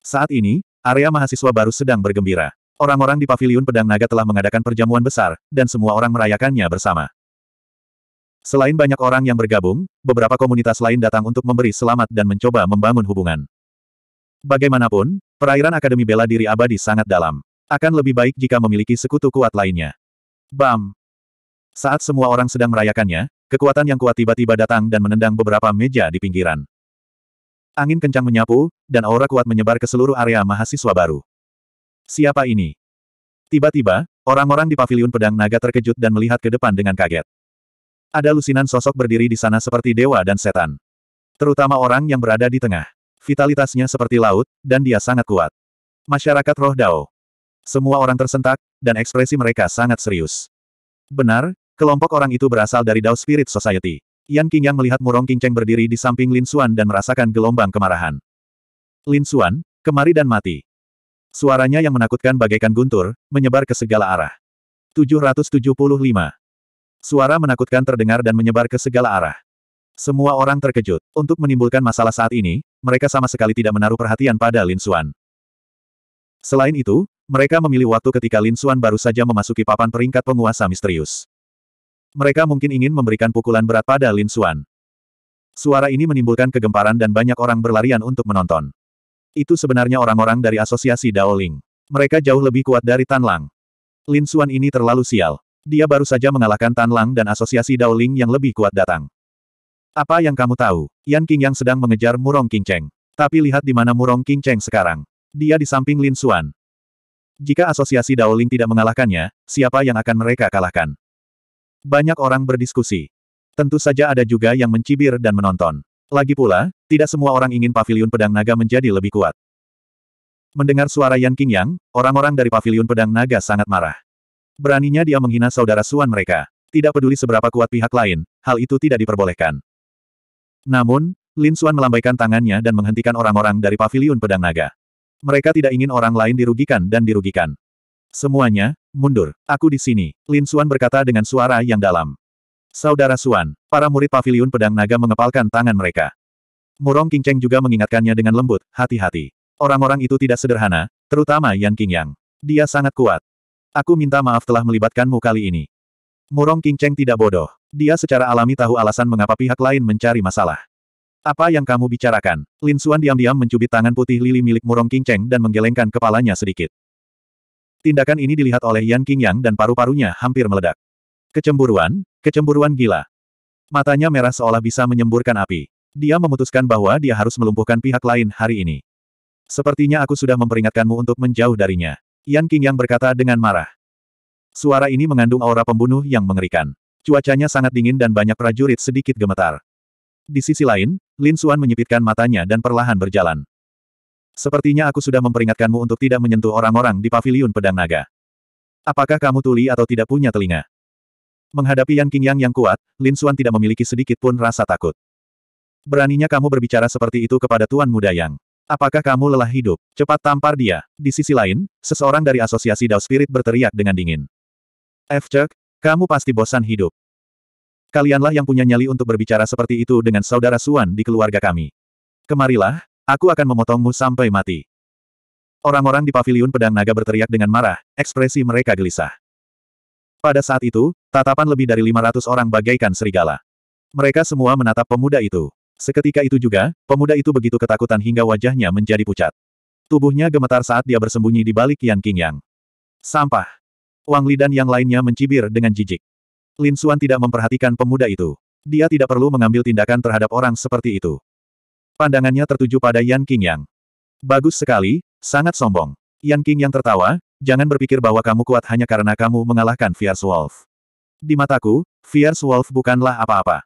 Saat ini, area mahasiswa baru sedang bergembira. Orang-orang di Paviliun Pedang Naga telah mengadakan perjamuan besar, dan semua orang merayakannya bersama. Selain banyak orang yang bergabung, beberapa komunitas lain datang untuk memberi selamat dan mencoba membangun hubungan. Bagaimanapun, perairan Akademi Bela Diri Abadi sangat dalam. Akan lebih baik jika memiliki sekutu kuat lainnya. Bam! Saat semua orang sedang merayakannya, kekuatan yang kuat tiba-tiba datang dan menendang beberapa meja di pinggiran. Angin kencang menyapu, dan aura kuat menyebar ke seluruh area mahasiswa baru. Siapa ini? Tiba-tiba, orang-orang di paviliun pedang naga terkejut dan melihat ke depan dengan kaget. Ada lusinan sosok berdiri di sana seperti dewa dan setan. Terutama orang yang berada di tengah. Vitalitasnya seperti laut, dan dia sangat kuat. Masyarakat roh Dao. Semua orang tersentak, dan ekspresi mereka sangat serius. Benar, kelompok orang itu berasal dari Dao Spirit Society. Yan Yang melihat Murong Qingcheng berdiri di samping Lin Xuan dan merasakan gelombang kemarahan. Lin Xuan, kemari dan mati. Suaranya yang menakutkan bagaikan guntur, menyebar ke segala arah. 775. Suara menakutkan terdengar dan menyebar ke segala arah. Semua orang terkejut. Untuk menimbulkan masalah saat ini, mereka sama sekali tidak menaruh perhatian pada Lin Xuan. Selain itu, mereka memilih waktu ketika Lin Xuan baru saja memasuki papan peringkat penguasa misterius. Mereka mungkin ingin memberikan pukulan berat pada Lin Xuan. Suara ini menimbulkan kegemparan dan banyak orang berlarian untuk menonton. Itu sebenarnya orang-orang dari asosiasi Ling. Mereka jauh lebih kuat dari Tan Lang. Lin Xuan ini terlalu sial. Dia baru saja mengalahkan Tan Lang dan asosiasi Ling yang lebih kuat datang. Apa yang kamu tahu? Yan King yang sedang mengejar Murong King Cheng. Tapi lihat di mana Murong King Cheng sekarang. Dia di samping Lin Xuan. Jika asosiasi Daoling tidak mengalahkannya, siapa yang akan mereka kalahkan? Banyak orang berdiskusi. Tentu saja ada juga yang mencibir dan menonton. Lagi pula, tidak semua orang ingin pavilion pedang naga menjadi lebih kuat. Mendengar suara Yan Yang, orang-orang dari pavilion pedang naga sangat marah. Beraninya dia menghina saudara Suan mereka. Tidak peduli seberapa kuat pihak lain, hal itu tidak diperbolehkan. Namun, Lin Suan melambaikan tangannya dan menghentikan orang-orang dari paviliun pedang naga. Mereka tidak ingin orang lain dirugikan dan dirugikan. Semuanya, mundur. Aku di sini. Lin Suan berkata dengan suara yang dalam. Saudara Suan, para murid paviliun pedang naga mengepalkan tangan mereka. Murong Qingcheng juga mengingatkannya dengan lembut, hati-hati. Orang-orang itu tidak sederhana, terutama Yan King Yang. Dia sangat kuat. Aku minta maaf telah melibatkanmu kali ini. Murong King tidak bodoh. Dia secara alami tahu alasan mengapa pihak lain mencari masalah. Apa yang kamu bicarakan? Lin Suan diam-diam mencubit tangan putih lili milik Murong King dan menggelengkan kepalanya sedikit. Tindakan ini dilihat oleh Yan Qingyang dan paru-parunya hampir meledak. Kecemburuan? Kecemburuan gila. Matanya merah seolah bisa menyemburkan api. Dia memutuskan bahwa dia harus melumpuhkan pihak lain hari ini. Sepertinya aku sudah memperingatkanmu untuk menjauh darinya. Yan Qingyang berkata dengan marah. Suara ini mengandung aura pembunuh yang mengerikan. Cuacanya sangat dingin dan banyak prajurit sedikit gemetar. Di sisi lain, Lin Xuan menyipitkan matanya dan perlahan berjalan. Sepertinya aku sudah memperingatkanmu untuk tidak menyentuh orang-orang di paviliun pedang naga. Apakah kamu tuli atau tidak punya telinga? Menghadapi Yan Qingyang yang kuat, Lin Xuan tidak memiliki sedikit pun rasa takut. Beraninya kamu berbicara seperti itu kepada Tuan Muda Yang. Apakah kamu lelah hidup? Cepat tampar dia. Di sisi lain, seseorang dari asosiasi Dao Spirit berteriak dengan dingin. F. Chuck, kamu pasti bosan hidup. Kalianlah yang punya nyali untuk berbicara seperti itu dengan saudara Suan di keluarga kami. Kemarilah, aku akan memotongmu sampai mati. Orang-orang di paviliun pedang naga berteriak dengan marah, ekspresi mereka gelisah. Pada saat itu, tatapan lebih dari 500 orang bagaikan serigala. Mereka semua menatap pemuda itu. Seketika itu juga, pemuda itu begitu ketakutan hingga wajahnya menjadi pucat. Tubuhnya gemetar saat dia bersembunyi di balik Yan King Yang. Sampah. Wang Li dan yang lainnya mencibir dengan jijik. Lin Xuan tidak memperhatikan pemuda itu. Dia tidak perlu mengambil tindakan terhadap orang seperti itu. Pandangannya tertuju pada Yan King Yang. Bagus sekali, sangat sombong. Yan King Yang tertawa, jangan berpikir bahwa kamu kuat hanya karena kamu mengalahkan Fierce Wolf. Di mataku, Fierce Wolf bukanlah apa-apa.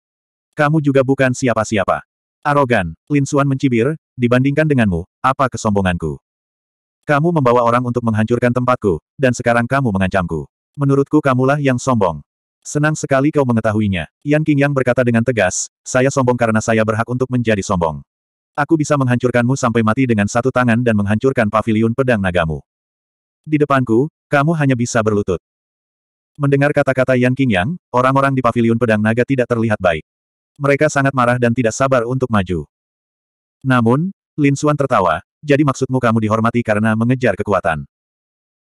Kamu juga bukan siapa-siapa. Arogan, Lin Xuan mencibir, dibandingkan denganmu, apa kesombonganku? Kamu membawa orang untuk menghancurkan tempatku, dan sekarang kamu mengancamku. Menurutku kamulah yang sombong. Senang sekali kau mengetahuinya. Yan Qingyang berkata dengan tegas, saya sombong karena saya berhak untuk menjadi sombong. Aku bisa menghancurkanmu sampai mati dengan satu tangan dan menghancurkan paviliun pedang nagamu. Di depanku, kamu hanya bisa berlutut. Mendengar kata-kata Yan Qingyang, orang-orang di paviliun pedang naga tidak terlihat baik. Mereka sangat marah dan tidak sabar untuk maju. Namun, Lin Xuan tertawa, jadi maksudmu kamu dihormati karena mengejar kekuatan?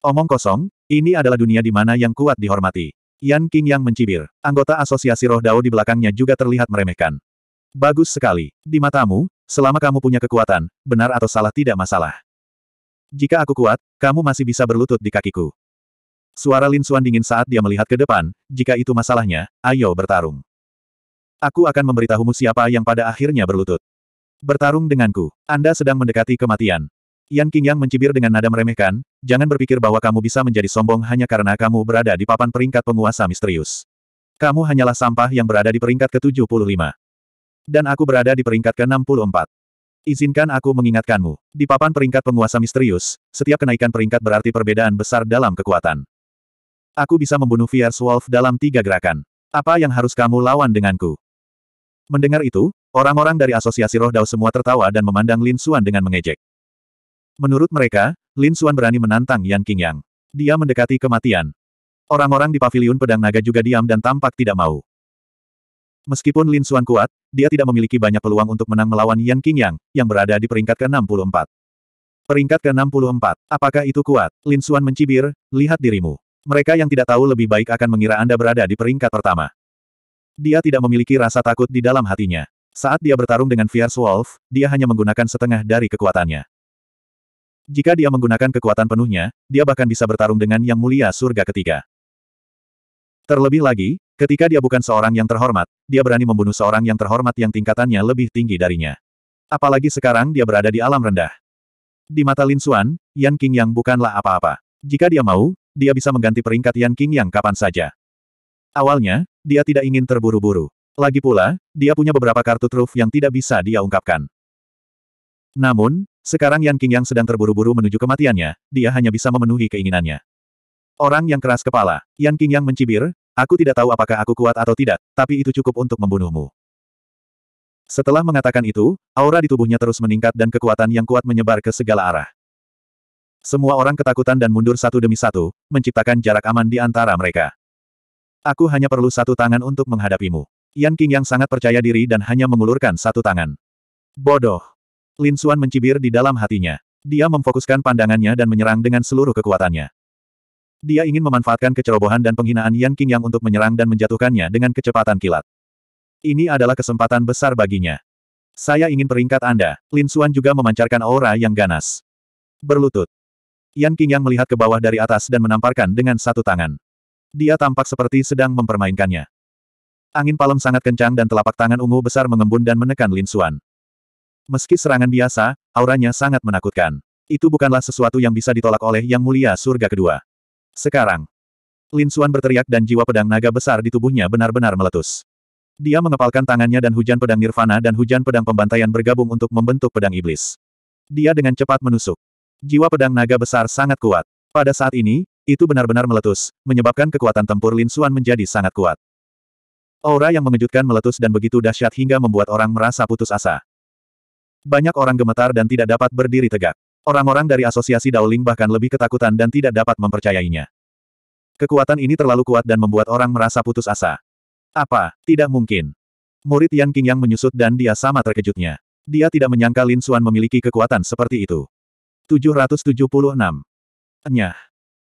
Omong kosong, ini adalah dunia di mana yang kuat dihormati. Yan King yang mencibir. Anggota asosiasi roh Dao di belakangnya juga terlihat meremehkan. Bagus sekali. Di matamu, selama kamu punya kekuatan, benar atau salah tidak masalah. Jika aku kuat, kamu masih bisa berlutut di kakiku. Suara Lin Xuan dingin saat dia melihat ke depan, jika itu masalahnya, ayo bertarung. Aku akan memberitahumu siapa yang pada akhirnya berlutut. Bertarung denganku. Anda sedang mendekati kematian. Yan Qingyang mencibir dengan nada meremehkan, jangan berpikir bahwa kamu bisa menjadi sombong hanya karena kamu berada di papan peringkat penguasa misterius. Kamu hanyalah sampah yang berada di peringkat ke-75. Dan aku berada di peringkat ke-64. Izinkan aku mengingatkanmu, di papan peringkat penguasa misterius, setiap kenaikan peringkat berarti perbedaan besar dalam kekuatan. Aku bisa membunuh Fierce Wolf dalam tiga gerakan. Apa yang harus kamu lawan denganku? Mendengar itu, Orang-orang dari asosiasi roh Dao semua tertawa dan memandang Lin Xuan dengan mengejek. Menurut mereka, Lin Xuan berani menantang Yan King Yang. Dia mendekati kematian. Orang-orang di paviliun pedang naga juga diam dan tampak tidak mau. Meskipun Lin Xuan kuat, dia tidak memiliki banyak peluang untuk menang melawan Yan Qingyang, yang berada di peringkat ke-64. Peringkat ke-64, apakah itu kuat? Lin Xuan mencibir, lihat dirimu. Mereka yang tidak tahu lebih baik akan mengira Anda berada di peringkat pertama. Dia tidak memiliki rasa takut di dalam hatinya. Saat dia bertarung dengan Fierce Wolf, dia hanya menggunakan setengah dari kekuatannya. Jika dia menggunakan kekuatan penuhnya, dia bahkan bisa bertarung dengan Yang Mulia Surga Ketiga. Terlebih lagi, ketika dia bukan seorang yang terhormat, dia berani membunuh seorang yang terhormat yang tingkatannya lebih tinggi darinya. Apalagi sekarang dia berada di alam rendah. Di mata Lin Xuan, Yan King yang bukanlah apa-apa. Jika dia mau, dia bisa mengganti peringkat Yan King yang kapan saja. Awalnya, dia tidak ingin terburu-buru. Lagi pula, dia punya beberapa kartu truf yang tidak bisa dia ungkapkan. Namun, sekarang Yan King yang sedang terburu-buru menuju kematiannya, dia hanya bisa memenuhi keinginannya. Orang yang keras kepala, Yan King yang mencibir, aku tidak tahu apakah aku kuat atau tidak, tapi itu cukup untuk membunuhmu. Setelah mengatakan itu, aura di tubuhnya terus meningkat dan kekuatan yang kuat menyebar ke segala arah. Semua orang ketakutan dan mundur satu demi satu, menciptakan jarak aman di antara mereka. Aku hanya perlu satu tangan untuk menghadapimu. Yan King yang sangat percaya diri dan hanya mengulurkan satu tangan. Bodoh. Lin Xuan mencibir di dalam hatinya. Dia memfokuskan pandangannya dan menyerang dengan seluruh kekuatannya. Dia ingin memanfaatkan kecerobohan dan penghinaan Yan King yang untuk menyerang dan menjatuhkannya dengan kecepatan kilat. Ini adalah kesempatan besar baginya. Saya ingin peringkat Anda. Lin Xuan juga memancarkan aura yang ganas. Berlutut. Yan King yang melihat ke bawah dari atas dan menamparkan dengan satu tangan. Dia tampak seperti sedang mempermainkannya. Angin palem sangat kencang dan telapak tangan ungu besar mengembun dan menekan Lin Xuan. Meski serangan biasa, auranya sangat menakutkan. Itu bukanlah sesuatu yang bisa ditolak oleh Yang Mulia Surga Kedua. Sekarang, Lin Xuan berteriak dan jiwa pedang naga besar di tubuhnya benar-benar meletus. Dia mengepalkan tangannya dan hujan pedang nirvana dan hujan pedang pembantaian bergabung untuk membentuk pedang iblis. Dia dengan cepat menusuk. Jiwa pedang naga besar sangat kuat. Pada saat ini, itu benar-benar meletus, menyebabkan kekuatan tempur Lin Xuan menjadi sangat kuat. Aura yang mengejutkan meletus dan begitu dahsyat hingga membuat orang merasa putus asa. Banyak orang gemetar dan tidak dapat berdiri tegak. Orang-orang dari asosiasi Daoling bahkan lebih ketakutan dan tidak dapat mempercayainya. Kekuatan ini terlalu kuat dan membuat orang merasa putus asa. Apa? Tidak mungkin. Murid Yan yang menyusut dan dia sama terkejutnya. Dia tidak menyangka Lin Xuan memiliki kekuatan seperti itu. 776. Enyah.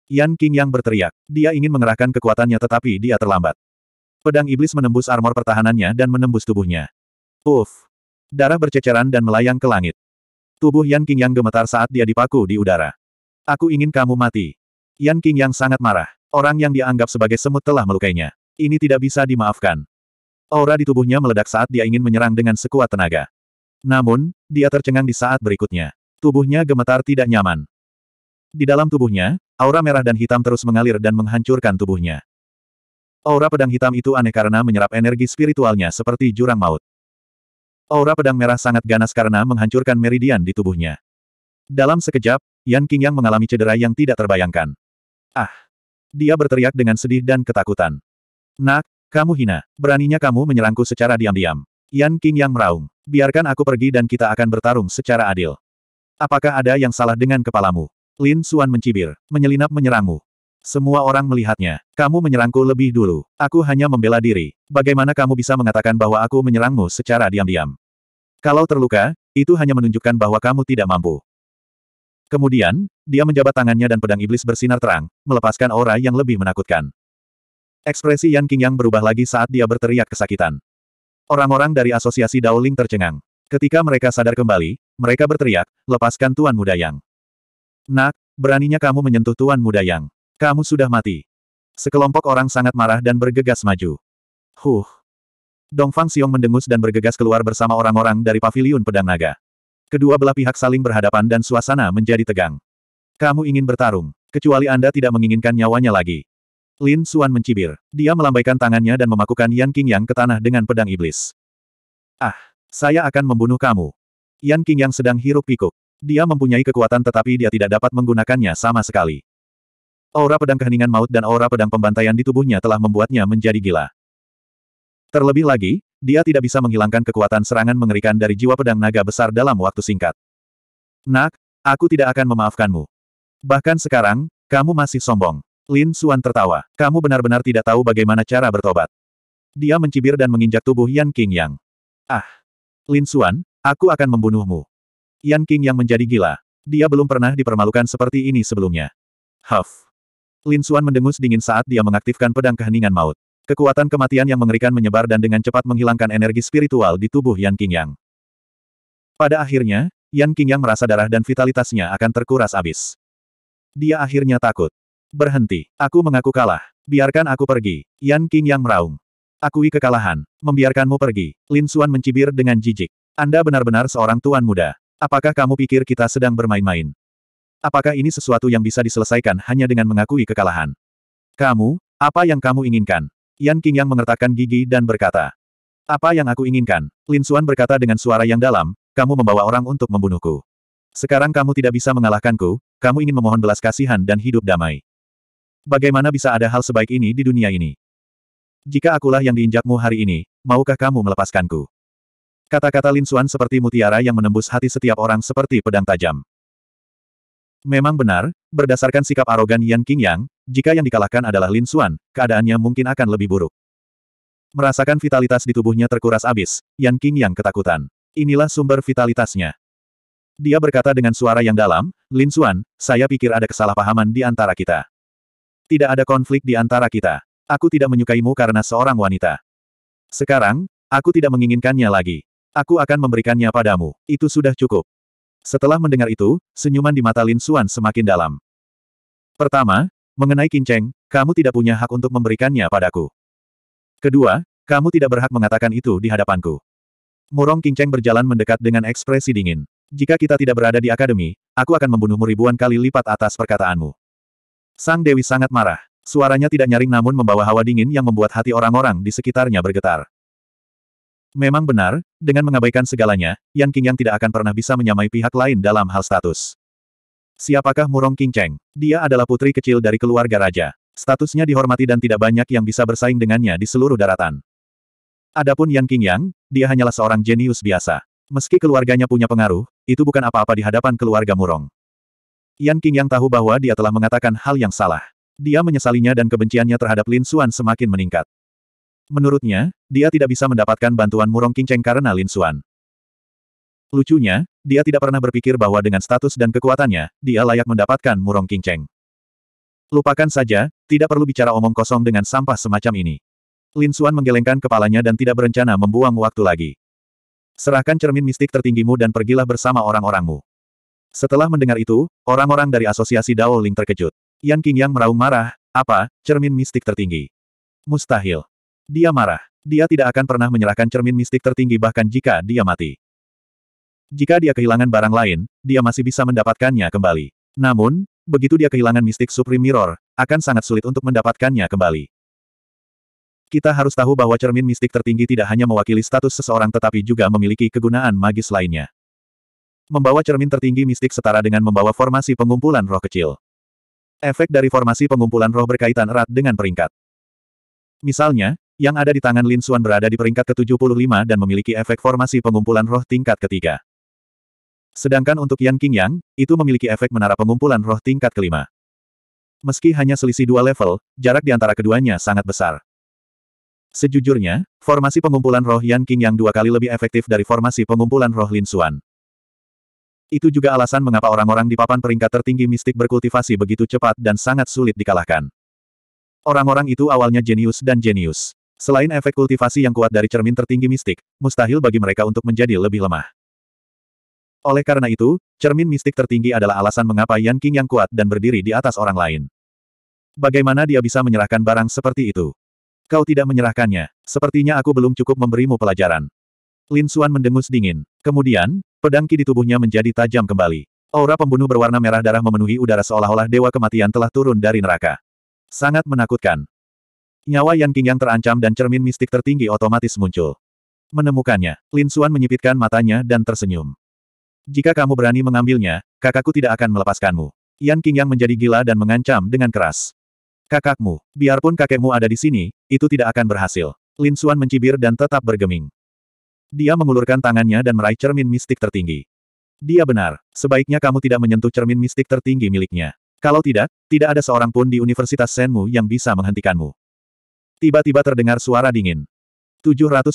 Yan yang berteriak. Dia ingin mengerahkan kekuatannya tetapi dia terlambat. Pedang iblis menembus armor pertahanannya dan menembus tubuhnya. Uff! Darah berceceran dan melayang ke langit. Tubuh Yan King yang gemetar saat dia dipaku di udara. Aku ingin kamu mati. Yan King yang sangat marah. Orang yang dianggap sebagai semut telah melukainya. Ini tidak bisa dimaafkan. Aura di tubuhnya meledak saat dia ingin menyerang dengan sekuat tenaga. Namun, dia tercengang di saat berikutnya. Tubuhnya gemetar tidak nyaman. Di dalam tubuhnya, aura merah dan hitam terus mengalir dan menghancurkan tubuhnya. Aura pedang hitam itu aneh karena menyerap energi spiritualnya seperti jurang maut. Aura pedang merah sangat ganas karena menghancurkan meridian di tubuhnya. Dalam sekejap, Yan King yang mengalami cedera yang tidak terbayangkan. Ah! Dia berteriak dengan sedih dan ketakutan. Nak, kamu hina. Beraninya kamu menyerangku secara diam-diam. Yan King yang meraung. Biarkan aku pergi dan kita akan bertarung secara adil. Apakah ada yang salah dengan kepalamu? Lin Suan mencibir, menyelinap menyerangmu. Semua orang melihatnya. Kamu menyerangku lebih dulu. Aku hanya membela diri. Bagaimana kamu bisa mengatakan bahwa aku menyerangmu secara diam-diam? Kalau terluka, itu hanya menunjukkan bahwa kamu tidak mampu. Kemudian, dia menjabat tangannya dan pedang iblis bersinar terang, melepaskan aura yang lebih menakutkan. Ekspresi Yan King yang berubah lagi saat dia berteriak kesakitan. Orang-orang dari asosiasi Daoling tercengang. Ketika mereka sadar kembali, mereka berteriak, lepaskan Tuan Muda Yang. Nak, beraninya kamu menyentuh Tuan Muda Yang. Kamu sudah mati. Sekelompok orang sangat marah dan bergegas maju. Huh. Dongfang Xiong mendengus dan bergegas keluar bersama orang-orang dari paviliun pedang naga. Kedua belah pihak saling berhadapan dan suasana menjadi tegang. Kamu ingin bertarung, kecuali Anda tidak menginginkan nyawanya lagi. Lin Suan mencibir. Dia melambaikan tangannya dan memakukan Yan King Yang ke tanah dengan pedang iblis. Ah, saya akan membunuh kamu. Yan King Yang sedang hirup pikuk. Dia mempunyai kekuatan tetapi dia tidak dapat menggunakannya sama sekali. Aura pedang keheningan maut dan aura pedang pembantaian di tubuhnya telah membuatnya menjadi gila. Terlebih lagi, dia tidak bisa menghilangkan kekuatan serangan mengerikan dari jiwa pedang naga besar dalam waktu singkat. Nak, aku tidak akan memaafkanmu. Bahkan sekarang, kamu masih sombong. Lin Suan tertawa. Kamu benar-benar tidak tahu bagaimana cara bertobat. Dia mencibir dan menginjak tubuh Yan King Yang. Ah! Lin Suan, aku akan membunuhmu. Yan King Yang menjadi gila. Dia belum pernah dipermalukan seperti ini sebelumnya. Huff! Lin Suan mendengus dingin saat dia mengaktifkan pedang keheningan maut. Kekuatan kematian yang mengerikan menyebar dan dengan cepat menghilangkan energi spiritual di tubuh Yan Qingyang. Pada akhirnya, Yan Qingyang merasa darah dan vitalitasnya akan terkuras abis. Dia akhirnya takut. Berhenti. Aku mengaku kalah. Biarkan aku pergi. Yan Qingyang meraung. Akui kekalahan. Membiarkanmu pergi. Lin Suan mencibir dengan jijik. Anda benar-benar seorang tuan muda. Apakah kamu pikir kita sedang bermain-main? Apakah ini sesuatu yang bisa diselesaikan hanya dengan mengakui kekalahan? Kamu, apa yang kamu inginkan? Yan King yang mengertakkan gigi dan berkata. Apa yang aku inginkan? Lin Suan berkata dengan suara yang dalam, kamu membawa orang untuk membunuhku. Sekarang kamu tidak bisa mengalahkanku, kamu ingin memohon belas kasihan dan hidup damai. Bagaimana bisa ada hal sebaik ini di dunia ini? Jika akulah yang diinjakmu hari ini, maukah kamu melepaskanku? Kata-kata Lin Suan seperti mutiara yang menembus hati setiap orang seperti pedang tajam. Memang benar, berdasarkan sikap arogan Yan King Yang, jika yang dikalahkan adalah Lin Xuan, keadaannya mungkin akan lebih buruk. Merasakan vitalitas di tubuhnya terkuras abis, Yan King Yang ketakutan. Inilah sumber vitalitasnya. Dia berkata dengan suara yang dalam, Lin Xuan, saya pikir ada kesalahpahaman di antara kita. Tidak ada konflik di antara kita. Aku tidak menyukaimu karena seorang wanita. Sekarang, aku tidak menginginkannya lagi. Aku akan memberikannya padamu. Itu sudah cukup. Setelah mendengar itu, senyuman di mata Lin Xuan semakin dalam. Pertama, mengenai kinceng, kamu tidak punya hak untuk memberikannya padaku. Kedua, kamu tidak berhak mengatakan itu di hadapanku. Murong kinceng berjalan mendekat dengan ekspresi dingin. Jika kita tidak berada di akademi, aku akan membunuhmu ribuan kali lipat atas perkataanmu. Sang Dewi sangat marah. Suaranya tidak nyaring namun membawa hawa dingin yang membuat hati orang-orang di sekitarnya bergetar. Memang benar, dengan mengabaikan segalanya, Yan King Yang tidak akan pernah bisa menyamai pihak lain dalam hal status. Siapakah Murong King Cheng? Dia adalah putri kecil dari keluarga raja. Statusnya dihormati dan tidak banyak yang bisa bersaing dengannya di seluruh daratan. Adapun Yan King Yang, dia hanyalah seorang jenius biasa. Meski keluarganya punya pengaruh, itu bukan apa-apa di hadapan keluarga Murong. Yan King Yang tahu bahwa dia telah mengatakan hal yang salah. Dia menyesalinya dan kebenciannya terhadap Lin Xuan semakin meningkat. Menurutnya, dia tidak bisa mendapatkan bantuan Murong Kinceng karena Lin Xuan. Lucunya, dia tidak pernah berpikir bahwa dengan status dan kekuatannya, dia layak mendapatkan Murong Kinceng. Lupakan saja, tidak perlu bicara omong kosong dengan sampah semacam ini. Lin Xuan menggelengkan kepalanya dan tidak berencana membuang waktu lagi. Serahkan cermin mistik tertinggimu dan pergilah bersama orang-orangmu. Setelah mendengar itu, orang-orang dari asosiasi Dao Ling terkejut. Yan King Yang meraung marah, apa, cermin mistik tertinggi? Mustahil. Dia marah. Dia tidak akan pernah menyerahkan cermin mistik tertinggi bahkan jika dia mati. Jika dia kehilangan barang lain, dia masih bisa mendapatkannya kembali. Namun, begitu dia kehilangan mistik Supreme Mirror, akan sangat sulit untuk mendapatkannya kembali. Kita harus tahu bahwa cermin mistik tertinggi tidak hanya mewakili status seseorang tetapi juga memiliki kegunaan magis lainnya. Membawa cermin tertinggi mistik setara dengan membawa formasi pengumpulan roh kecil. Efek dari formasi pengumpulan roh berkaitan erat dengan peringkat. Misalnya, yang ada di tangan Lin Xuan berada di peringkat ke-75 dan memiliki efek formasi pengumpulan roh tingkat ketiga. Sedangkan untuk Yan King Yang, itu memiliki efek menara pengumpulan roh tingkat kelima. Meski hanya selisih dua level, jarak di antara keduanya sangat besar. Sejujurnya, formasi pengumpulan roh Yan King Yang dua kali lebih efektif dari formasi pengumpulan roh Lin Xuan. Itu juga alasan mengapa orang-orang di papan peringkat tertinggi mistik berkultivasi begitu cepat dan sangat sulit dikalahkan. Orang-orang itu awalnya jenius dan jenius. Selain efek kultivasi yang kuat dari cermin tertinggi mistik, mustahil bagi mereka untuk menjadi lebih lemah. Oleh karena itu, cermin mistik tertinggi adalah alasan mengapa Yan King yang kuat dan berdiri di atas orang lain. Bagaimana dia bisa menyerahkan barang seperti itu? Kau tidak menyerahkannya. Sepertinya aku belum cukup memberimu pelajaran. Lin Xuan mendengus dingin. Kemudian, pedangki di tubuhnya menjadi tajam kembali. Aura pembunuh berwarna merah darah memenuhi udara seolah-olah dewa kematian telah turun dari neraka. Sangat menakutkan. Nyawa Yan yang terancam dan cermin mistik tertinggi otomatis muncul. Menemukannya, Lin Suan menyipitkan matanya dan tersenyum. Jika kamu berani mengambilnya, kakakku tidak akan melepaskanmu. Yan yang menjadi gila dan mengancam dengan keras. Kakakmu, biarpun kakekmu ada di sini, itu tidak akan berhasil. Lin Suan mencibir dan tetap bergeming. Dia mengulurkan tangannya dan meraih cermin mistik tertinggi. Dia benar, sebaiknya kamu tidak menyentuh cermin mistik tertinggi miliknya. Kalau tidak, tidak ada seorang pun di Universitas Senmu yang bisa menghentikanmu. Tiba-tiba terdengar suara dingin. 777.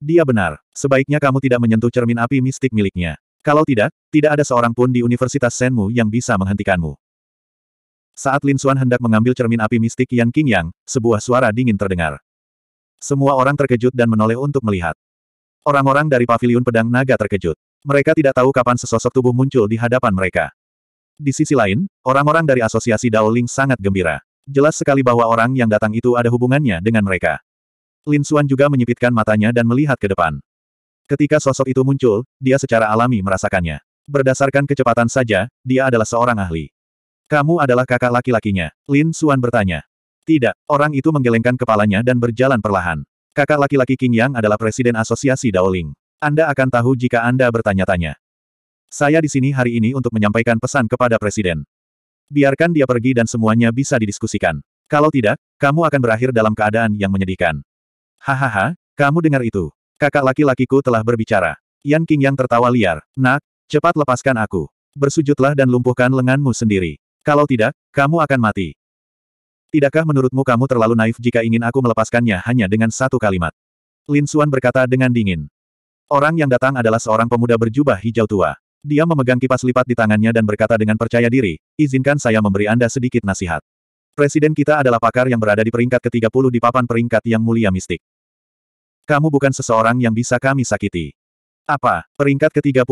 Dia benar, sebaiknya kamu tidak menyentuh cermin api mistik miliknya. Kalau tidak, tidak ada seorang pun di Universitas Senmu yang bisa menghentikanmu. Saat Lin Xuan hendak mengambil cermin api mistik Yan Qingyang, sebuah suara dingin terdengar. Semua orang terkejut dan menoleh untuk melihat. Orang-orang dari paviliun pedang naga terkejut. Mereka tidak tahu kapan sesosok tubuh muncul di hadapan mereka. Di sisi lain, orang-orang dari asosiasi Daoling sangat gembira. Jelas sekali bahwa orang yang datang itu ada hubungannya dengan mereka. Lin Xuan juga menyipitkan matanya dan melihat ke depan. Ketika sosok itu muncul, dia secara alami merasakannya. Berdasarkan kecepatan saja, dia adalah seorang ahli. Kamu adalah kakak laki-lakinya, Lin Xuan bertanya. Tidak, orang itu menggelengkan kepalanya dan berjalan perlahan. Kakak laki-laki King Yang adalah presiden asosiasi Daoling. Anda akan tahu jika Anda bertanya-tanya. Saya di sini hari ini untuk menyampaikan pesan kepada presiden. Biarkan dia pergi dan semuanya bisa didiskusikan. Kalau tidak, kamu akan berakhir dalam keadaan yang menyedihkan. Hahaha, kamu dengar itu. Kakak laki-lakiku telah berbicara. Yan king yang tertawa liar. Nak, cepat lepaskan aku. Bersujudlah dan lumpuhkan lenganmu sendiri. Kalau tidak, kamu akan mati. Tidakkah menurutmu kamu terlalu naif jika ingin aku melepaskannya hanya dengan satu kalimat? Lin Xuan berkata dengan dingin. Orang yang datang adalah seorang pemuda berjubah hijau tua. Dia memegang kipas lipat di tangannya dan berkata dengan percaya diri, izinkan saya memberi Anda sedikit nasihat. Presiden kita adalah pakar yang berada di peringkat ke-30 di papan peringkat yang mulia mistik. Kamu bukan seseorang yang bisa kami sakiti. Apa? Peringkat ke-30.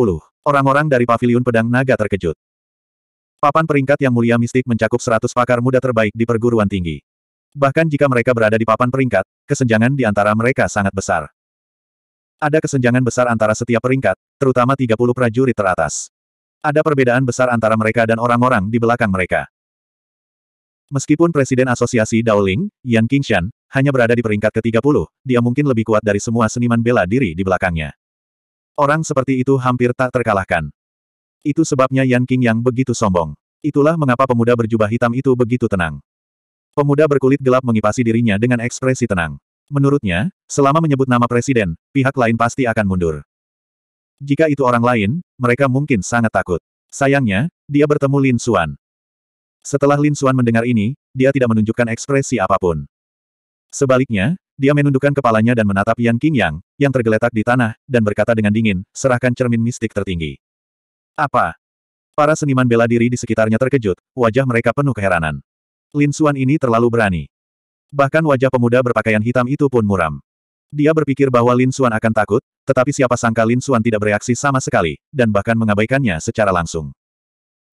Orang-orang dari Paviliun Pedang Naga terkejut. Papan peringkat yang mulia mistik mencakup 100 pakar muda terbaik di perguruan tinggi. Bahkan jika mereka berada di papan peringkat, kesenjangan di antara mereka sangat besar. Ada kesenjangan besar antara setiap peringkat, terutama 30 prajurit teratas. Ada perbedaan besar antara mereka dan orang-orang di belakang mereka. Meskipun Presiden Asosiasi Daoling, Yan Qingshan, hanya berada di peringkat ke-30, dia mungkin lebih kuat dari semua seniman bela diri di belakangnya. Orang seperti itu hampir tak terkalahkan. Itu sebabnya Yan King yang begitu sombong. Itulah mengapa pemuda berjubah hitam itu begitu tenang. Pemuda berkulit gelap mengipasi dirinya dengan ekspresi tenang. Menurutnya, selama menyebut nama presiden, pihak lain pasti akan mundur. Jika itu orang lain, mereka mungkin sangat takut. Sayangnya, dia bertemu Lin Xuan. Setelah Lin Xuan mendengar ini, dia tidak menunjukkan ekspresi apapun. Sebaliknya, dia menundukkan kepalanya dan menatap Yan King yang tergeletak di tanah, dan berkata dengan dingin, serahkan cermin mistik tertinggi. Apa? Para seniman bela diri di sekitarnya terkejut, wajah mereka penuh keheranan. Lin Xuan ini terlalu berani. Bahkan wajah pemuda berpakaian hitam itu pun muram. Dia berpikir bahwa Lin Xuan akan takut, tetapi siapa sangka Lin Xuan tidak bereaksi sama sekali, dan bahkan mengabaikannya secara langsung.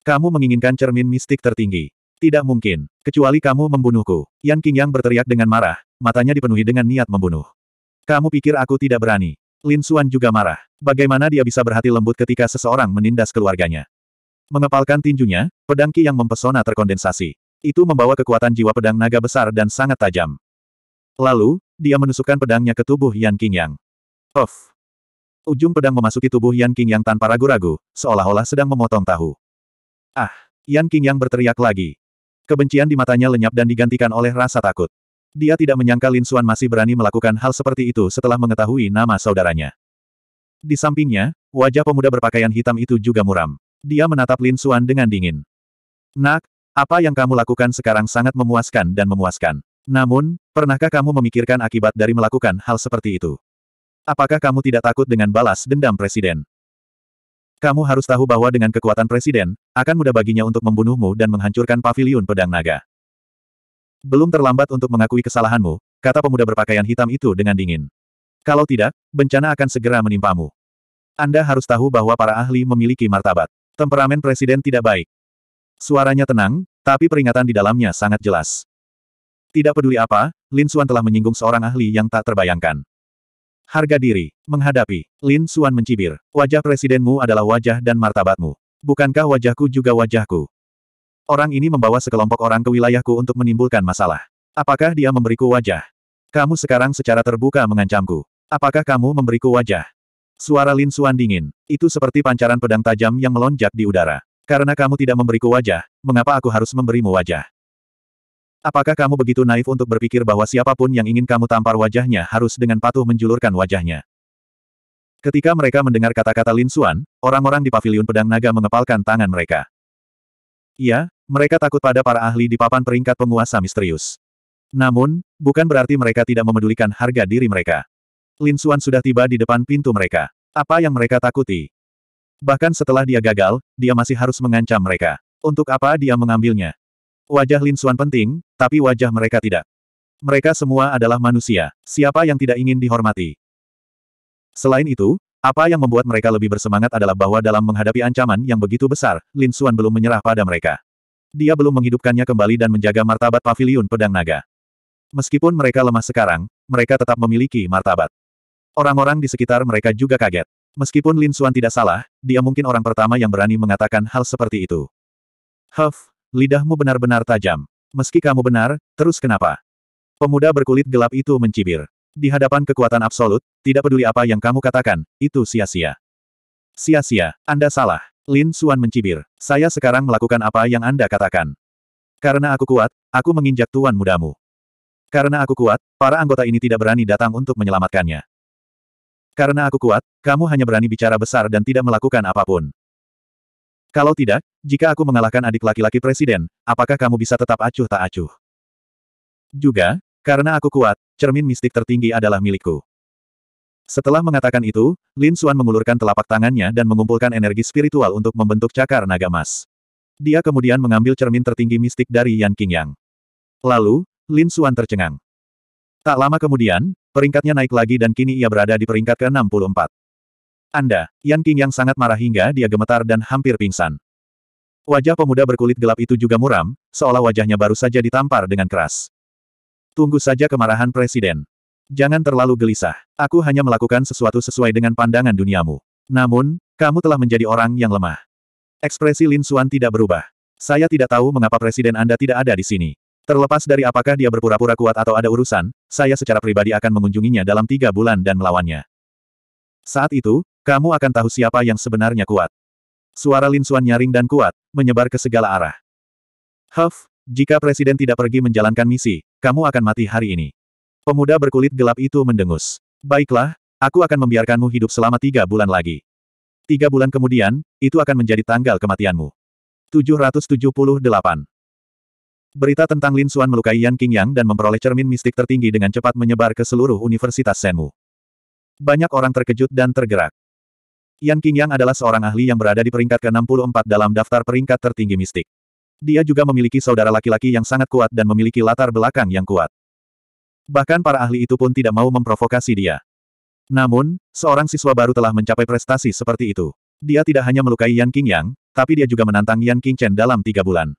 Kamu menginginkan cermin mistik tertinggi. Tidak mungkin, kecuali kamu membunuhku. Yan King Yang berteriak dengan marah, matanya dipenuhi dengan niat membunuh. Kamu pikir aku tidak berani? Lin Xuan juga marah. Bagaimana dia bisa berhati lembut ketika seseorang menindas keluarganya? Mengepalkan tinjunya, pedang Qi yang mempesona terkondensasi. Itu membawa kekuatan jiwa pedang naga besar dan sangat tajam. Lalu, dia menusukkan pedangnya ke tubuh Yan Qingyang. Of! Ujung pedang memasuki tubuh Yan Qingyang tanpa ragu-ragu, seolah-olah sedang memotong tahu. Ah! Yan Qingyang berteriak lagi. Kebencian di matanya lenyap dan digantikan oleh rasa takut. Dia tidak menyangka Lin Xuan masih berani melakukan hal seperti itu setelah mengetahui nama saudaranya. Di sampingnya, wajah pemuda berpakaian hitam itu juga muram. Dia menatap Lin Xuan dengan dingin. Nak, apa yang kamu lakukan sekarang sangat memuaskan dan memuaskan. Namun, pernahkah kamu memikirkan akibat dari melakukan hal seperti itu? Apakah kamu tidak takut dengan balas dendam presiden? Kamu harus tahu bahwa dengan kekuatan presiden, akan mudah baginya untuk membunuhmu dan menghancurkan paviliun pedang naga. Belum terlambat untuk mengakui kesalahanmu, kata pemuda berpakaian hitam itu dengan dingin. Kalau tidak, bencana akan segera menimpamu. Anda harus tahu bahwa para ahli memiliki martabat. Temperamen presiden tidak baik. Suaranya tenang, tapi peringatan di dalamnya sangat jelas. Tidak peduli apa, Lin Suan telah menyinggung seorang ahli yang tak terbayangkan. Harga diri, menghadapi, Lin Suan mencibir, wajah presidenmu adalah wajah dan martabatmu. Bukankah wajahku juga wajahku? Orang ini membawa sekelompok orang ke wilayahku untuk menimbulkan masalah. Apakah dia memberiku wajah? Kamu sekarang secara terbuka mengancamku. Apakah kamu memberiku wajah? Suara Lin Suan dingin. Itu seperti pancaran pedang tajam yang melonjak di udara. Karena kamu tidak memberiku wajah, mengapa aku harus memberimu wajah? Apakah kamu begitu naif untuk berpikir bahwa siapapun yang ingin kamu tampar wajahnya harus dengan patuh menjulurkan wajahnya? Ketika mereka mendengar kata-kata Lin Xuan, orang-orang di Paviliun pedang naga mengepalkan tangan mereka. Iya, mereka takut pada para ahli di papan peringkat penguasa misterius. Namun, bukan berarti mereka tidak memedulikan harga diri mereka. Lin Xuan sudah tiba di depan pintu mereka. Apa yang mereka takuti? Bahkan setelah dia gagal, dia masih harus mengancam mereka. Untuk apa dia mengambilnya? Wajah Lin Xuan penting, tapi wajah mereka tidak. Mereka semua adalah manusia. Siapa yang tidak ingin dihormati? Selain itu, apa yang membuat mereka lebih bersemangat adalah bahwa dalam menghadapi ancaman yang begitu besar, Lin Xuan belum menyerah pada mereka. Dia belum menghidupkannya kembali dan menjaga martabat paviliun pedang naga. Meskipun mereka lemah sekarang, mereka tetap memiliki martabat. Orang-orang di sekitar mereka juga kaget. Meskipun Lin Xuan tidak salah, dia mungkin orang pertama yang berani mengatakan hal seperti itu. Huff, lidahmu benar-benar tajam. Meski kamu benar, terus kenapa? Pemuda berkulit gelap itu mencibir. Di hadapan kekuatan absolut, tidak peduli apa yang kamu katakan, itu sia-sia. Sia-sia, Anda salah. Lin Suan mencibir. Saya sekarang melakukan apa yang Anda katakan. Karena aku kuat, aku menginjak tuan mudamu. Karena aku kuat, para anggota ini tidak berani datang untuk menyelamatkannya. Karena aku kuat, kamu hanya berani bicara besar dan tidak melakukan apapun. Kalau tidak, jika aku mengalahkan adik laki-laki presiden, apakah kamu bisa tetap acuh tak acuh? Juga, karena aku kuat, cermin mistik tertinggi adalah milikku. Setelah mengatakan itu, Lin Xuan mengulurkan telapak tangannya dan mengumpulkan energi spiritual untuk membentuk cakar naga emas. Dia kemudian mengambil cermin tertinggi mistik dari Yan King Yang. Lalu, Lin Xuan tercengang. Tak lama kemudian, Peringkatnya naik lagi dan kini ia berada di peringkat ke-64. Anda, Yan King yang sangat marah hingga dia gemetar dan hampir pingsan. Wajah pemuda berkulit gelap itu juga muram, seolah wajahnya baru saja ditampar dengan keras. Tunggu saja kemarahan presiden. Jangan terlalu gelisah. Aku hanya melakukan sesuatu sesuai dengan pandangan duniamu. Namun, kamu telah menjadi orang yang lemah. Ekspresi Lin Xuan tidak berubah. Saya tidak tahu mengapa presiden Anda tidak ada di sini. Terlepas dari apakah dia berpura-pura kuat atau ada urusan, saya secara pribadi akan mengunjunginya dalam tiga bulan dan melawannya. Saat itu, kamu akan tahu siapa yang sebenarnya kuat. Suara Lin Xuan nyaring dan kuat, menyebar ke segala arah. Huff, jika Presiden tidak pergi menjalankan misi, kamu akan mati hari ini. Pemuda berkulit gelap itu mendengus. Baiklah, aku akan membiarkanmu hidup selama tiga bulan lagi. Tiga bulan kemudian, itu akan menjadi tanggal kematianmu. 778 Berita tentang Lin Suan melukai Yan King Yang dan memperoleh cermin mistik tertinggi dengan cepat menyebar ke seluruh Universitas Senmu. Banyak orang terkejut dan tergerak. Yan King Yang adalah seorang ahli yang berada di peringkat ke-64 dalam daftar peringkat tertinggi mistik. Dia juga memiliki saudara laki-laki yang sangat kuat dan memiliki latar belakang yang kuat. Bahkan para ahli itu pun tidak mau memprovokasi dia. Namun, seorang siswa baru telah mencapai prestasi seperti itu. Dia tidak hanya melukai Yan King Yang, tapi dia juga menantang Yan King Chen dalam tiga bulan.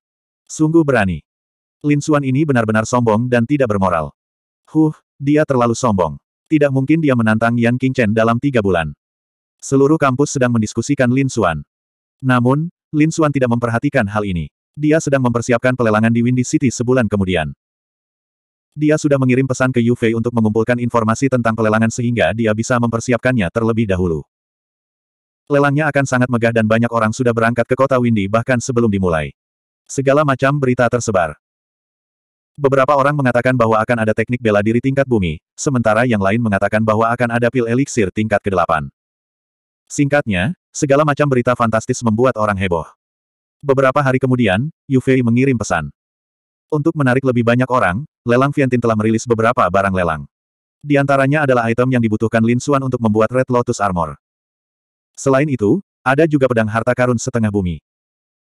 Sungguh berani. Lin Xuan ini benar-benar sombong dan tidak bermoral. Huh, dia terlalu sombong. Tidak mungkin dia menantang Yan King Chen dalam tiga bulan. Seluruh kampus sedang mendiskusikan Lin Xuan. Namun, Lin Xuan tidak memperhatikan hal ini. Dia sedang mempersiapkan pelelangan di Windy City sebulan kemudian. Dia sudah mengirim pesan ke Yufei untuk mengumpulkan informasi tentang pelelangan sehingga dia bisa mempersiapkannya terlebih dahulu. Lelangnya akan sangat megah dan banyak orang sudah berangkat ke kota Windy bahkan sebelum dimulai. Segala macam berita tersebar. Beberapa orang mengatakan bahwa akan ada teknik bela diri tingkat bumi, sementara yang lain mengatakan bahwa akan ada pil eliksir tingkat ke-8. Singkatnya, segala macam berita fantastis membuat orang heboh. Beberapa hari kemudian, Yufei mengirim pesan. Untuk menarik lebih banyak orang, Lelang Vientin telah merilis beberapa barang lelang. Di antaranya adalah item yang dibutuhkan Lin Xuan untuk membuat Red Lotus Armor. Selain itu, ada juga pedang harta karun setengah bumi.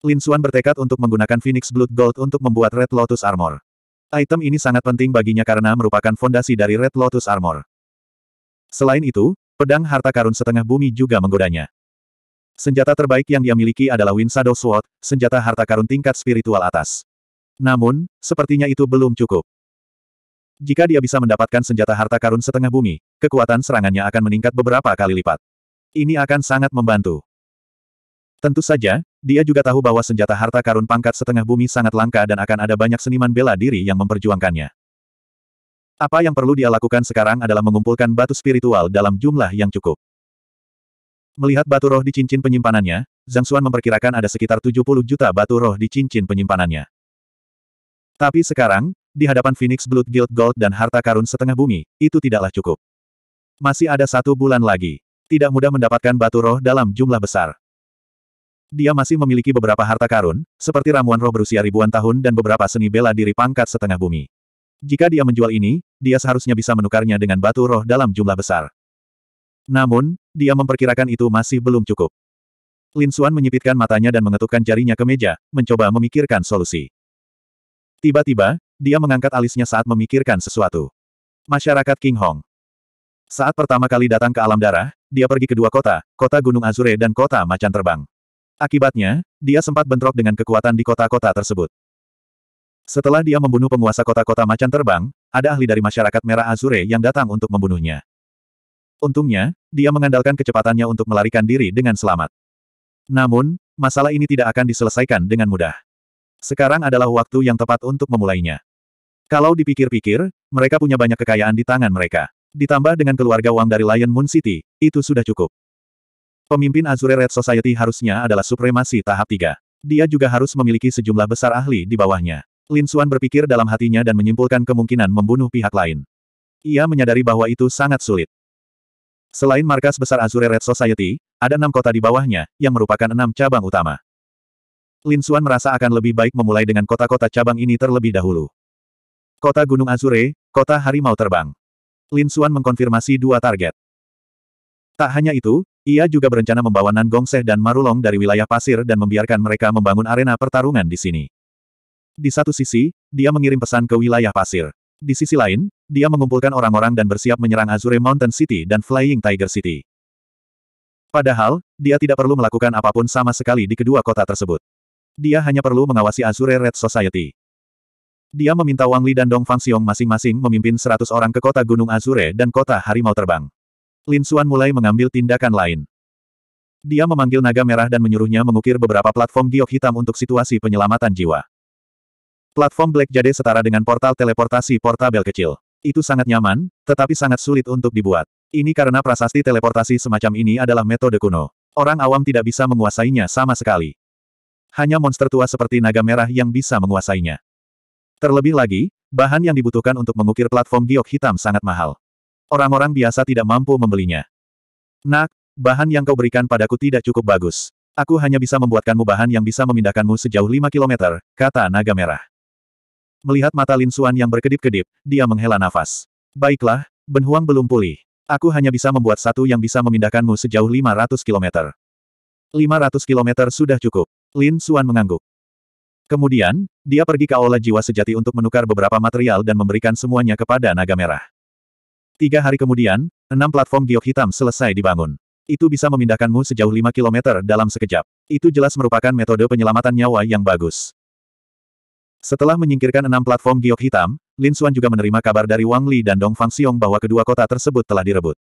Lin Xuan bertekad untuk menggunakan Phoenix Blood Gold untuk membuat Red Lotus Armor. Item ini sangat penting baginya karena merupakan fondasi dari Red Lotus Armor. Selain itu, pedang harta karun setengah bumi juga menggodanya. Senjata terbaik yang dia miliki adalah Wind Shadow Sword, senjata harta karun tingkat spiritual atas. Namun, sepertinya itu belum cukup. Jika dia bisa mendapatkan senjata harta karun setengah bumi, kekuatan serangannya akan meningkat beberapa kali lipat. Ini akan sangat membantu. Tentu saja, dia juga tahu bahwa senjata harta karun pangkat setengah bumi sangat langka dan akan ada banyak seniman bela diri yang memperjuangkannya. Apa yang perlu dia lakukan sekarang adalah mengumpulkan batu spiritual dalam jumlah yang cukup. Melihat batu roh di cincin penyimpanannya, Zhang Xuan memperkirakan ada sekitar 70 juta batu roh di cincin penyimpanannya. Tapi sekarang, di hadapan Phoenix Blood Guild Gold dan harta karun setengah bumi, itu tidaklah cukup. Masih ada satu bulan lagi. Tidak mudah mendapatkan batu roh dalam jumlah besar dia masih memiliki beberapa harta karun, seperti ramuan roh berusia ribuan tahun dan beberapa seni bela diri pangkat setengah bumi. Jika dia menjual ini, dia seharusnya bisa menukarnya dengan batu roh dalam jumlah besar. Namun, dia memperkirakan itu masih belum cukup. Lin Suan menyipitkan matanya dan mengetukkan jarinya ke meja, mencoba memikirkan solusi. Tiba-tiba, dia mengangkat alisnya saat memikirkan sesuatu. Masyarakat King Hong. Saat pertama kali datang ke alam darah, dia pergi ke dua kota, kota Gunung Azure dan kota Macan Terbang. Akibatnya, dia sempat bentrok dengan kekuatan di kota-kota tersebut. Setelah dia membunuh penguasa kota-kota macan terbang, ada ahli dari masyarakat merah Azure yang datang untuk membunuhnya. Untungnya, dia mengandalkan kecepatannya untuk melarikan diri dengan selamat. Namun, masalah ini tidak akan diselesaikan dengan mudah. Sekarang adalah waktu yang tepat untuk memulainya. Kalau dipikir-pikir, mereka punya banyak kekayaan di tangan mereka. Ditambah dengan keluarga Wang dari Lion Moon City, itu sudah cukup. Pemimpin Azure Red Society harusnya adalah supremasi tahap 3. Dia juga harus memiliki sejumlah besar ahli di bawahnya. Lin Xuan berpikir dalam hatinya dan menyimpulkan kemungkinan membunuh pihak lain. Ia menyadari bahwa itu sangat sulit. Selain markas besar Azure Red Society, ada enam kota di bawahnya, yang merupakan enam cabang utama. Lin Xuan merasa akan lebih baik memulai dengan kota-kota cabang ini terlebih dahulu. Kota Gunung Azure, Kota Harimau Terbang. Lin Xuan mengkonfirmasi dua target. Tak hanya itu, ia juga berencana membawa Nan Gongseh dan Marulong dari wilayah pasir dan membiarkan mereka membangun arena pertarungan di sini. Di satu sisi, dia mengirim pesan ke wilayah pasir. Di sisi lain, dia mengumpulkan orang-orang dan bersiap menyerang Azure Mountain City dan Flying Tiger City. Padahal, dia tidak perlu melakukan apapun sama sekali di kedua kota tersebut. Dia hanya perlu mengawasi Azure Red Society. Dia meminta Wang Li dan Dong Fang Xiong masing-masing memimpin 100 orang ke kota Gunung Azure dan kota Harimau Terbang. Lin Suan mulai mengambil tindakan lain. Dia memanggil naga merah dan menyuruhnya mengukir beberapa platform giok hitam untuk situasi penyelamatan jiwa. Platform Black Jade setara dengan portal teleportasi portabel kecil. Itu sangat nyaman, tetapi sangat sulit untuk dibuat. Ini karena prasasti teleportasi semacam ini adalah metode kuno. Orang awam tidak bisa menguasainya sama sekali. Hanya monster tua seperti naga merah yang bisa menguasainya. Terlebih lagi, bahan yang dibutuhkan untuk mengukir platform giok hitam sangat mahal. Orang-orang biasa tidak mampu membelinya. Nak, bahan yang kau berikan padaku tidak cukup bagus. Aku hanya bisa membuatkanmu bahan yang bisa memindahkanmu sejauh 5 kilometer, kata naga merah. Melihat mata Lin Suan yang berkedip-kedip, dia menghela nafas. Baiklah, Ben Huang belum pulih. Aku hanya bisa membuat satu yang bisa memindahkanmu sejauh 500 kilometer. 500 kilometer sudah cukup. Lin Suan mengangguk. Kemudian, dia pergi ke aula jiwa sejati untuk menukar beberapa material dan memberikan semuanya kepada naga merah. Tiga hari kemudian, enam platform giok hitam selesai dibangun. Itu bisa memindahkanmu sejauh 5 km dalam sekejap. Itu jelas merupakan metode penyelamatan nyawa yang bagus. Setelah menyingkirkan enam platform giok hitam, Lin Xuan juga menerima kabar dari Wang Li dan Dong Fang Xiong bahwa kedua kota tersebut telah direbut.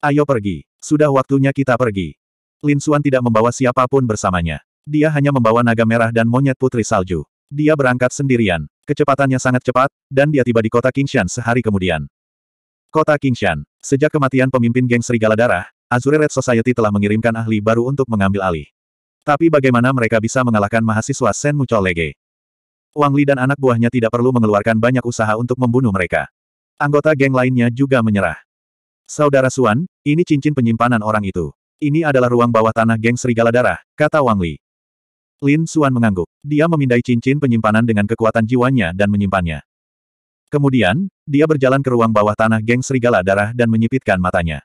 Ayo pergi. Sudah waktunya kita pergi. Lin Xuan tidak membawa siapapun bersamanya. Dia hanya membawa naga merah dan monyet putri salju. Dia berangkat sendirian. Kecepatannya sangat cepat, dan dia tiba di kota Kingshan sehari kemudian. Kota Kingshan. Sejak kematian pemimpin geng Serigala Darah, Azure Red Society telah mengirimkan ahli baru untuk mengambil alih. Tapi bagaimana mereka bisa mengalahkan mahasiswa Sen Mucho Lege? Wang Li dan anak buahnya tidak perlu mengeluarkan banyak usaha untuk membunuh mereka. Anggota geng lainnya juga menyerah. Saudara Suan, ini cincin penyimpanan orang itu. Ini adalah ruang bawah tanah geng Serigala Darah, kata Wang Li. Lin Suan mengangguk. Dia memindai cincin penyimpanan dengan kekuatan jiwanya dan menyimpannya. Kemudian, dia berjalan ke ruang bawah tanah geng serigala darah dan menyipitkan matanya.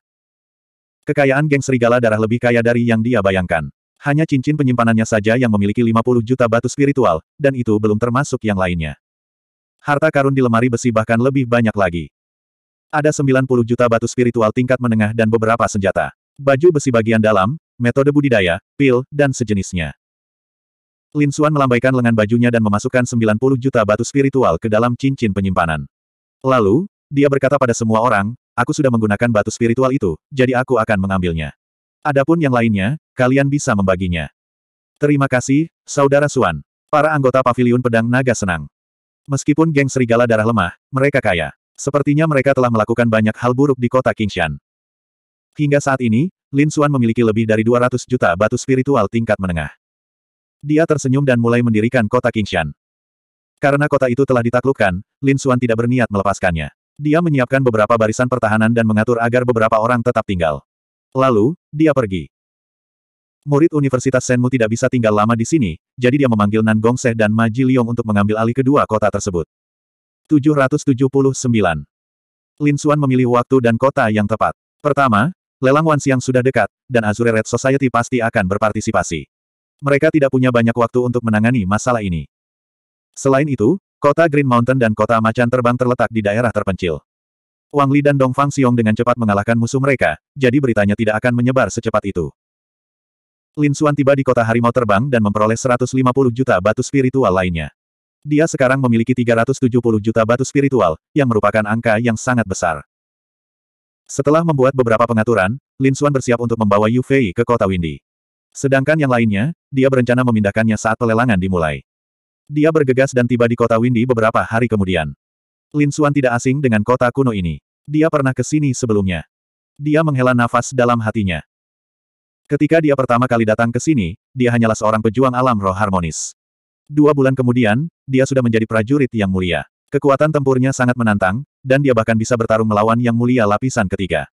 Kekayaan geng serigala darah lebih kaya dari yang dia bayangkan. Hanya cincin penyimpanannya saja yang memiliki 50 juta batu spiritual, dan itu belum termasuk yang lainnya. Harta karun di lemari besi bahkan lebih banyak lagi. Ada 90 juta batu spiritual tingkat menengah dan beberapa senjata. Baju besi bagian dalam, metode budidaya, pil, dan sejenisnya. Lin Xuan melambaikan lengan bajunya dan memasukkan 90 juta batu spiritual ke dalam cincin penyimpanan. Lalu, dia berkata pada semua orang, aku sudah menggunakan batu spiritual itu, jadi aku akan mengambilnya. Adapun yang lainnya, kalian bisa membaginya. Terima kasih, Saudara Suan. Para anggota Paviliun Pedang Naga senang. Meskipun geng serigala darah lemah, mereka kaya. Sepertinya mereka telah melakukan banyak hal buruk di kota Kingshan. Hingga saat ini, Lin Xuan memiliki lebih dari 200 juta batu spiritual tingkat menengah. Dia tersenyum dan mulai mendirikan kota Kingshan. Karena kota itu telah ditaklukkan, Lin Xuan tidak berniat melepaskannya. Dia menyiapkan beberapa barisan pertahanan dan mengatur agar beberapa orang tetap tinggal. Lalu, dia pergi. Murid Universitas Senmu tidak bisa tinggal lama di sini, jadi dia memanggil Nan Gongse dan Ma Ji Liong untuk mengambil alih kedua kota tersebut. 779. Lin Xuan memilih waktu dan kota yang tepat. Pertama, lelang Wansiang sudah dekat, dan Azure Red Society pasti akan berpartisipasi mereka tidak punya banyak waktu untuk menangani masalah ini. Selain itu, kota Green Mountain dan kota Macan Terbang terletak di daerah terpencil. Wang Li dan Dong Fang Xiong dengan cepat mengalahkan musuh mereka, jadi beritanya tidak akan menyebar secepat itu. Lin Xuan tiba di kota Harimau Terbang dan memperoleh 150 juta batu spiritual lainnya. Dia sekarang memiliki 370 juta batu spiritual, yang merupakan angka yang sangat besar. Setelah membuat beberapa pengaturan, Lin Xuan bersiap untuk membawa Yu Fei ke kota Windy. Sedangkan yang lainnya, dia berencana memindahkannya saat pelelangan dimulai. Dia bergegas dan tiba di kota Windy beberapa hari kemudian. Lin Xuan tidak asing dengan kota kuno ini. Dia pernah ke sini sebelumnya. Dia menghela nafas dalam hatinya. Ketika dia pertama kali datang ke sini, dia hanyalah seorang pejuang alam roh harmonis. Dua bulan kemudian, dia sudah menjadi prajurit yang mulia. Kekuatan tempurnya sangat menantang, dan dia bahkan bisa bertarung melawan yang mulia lapisan ketiga.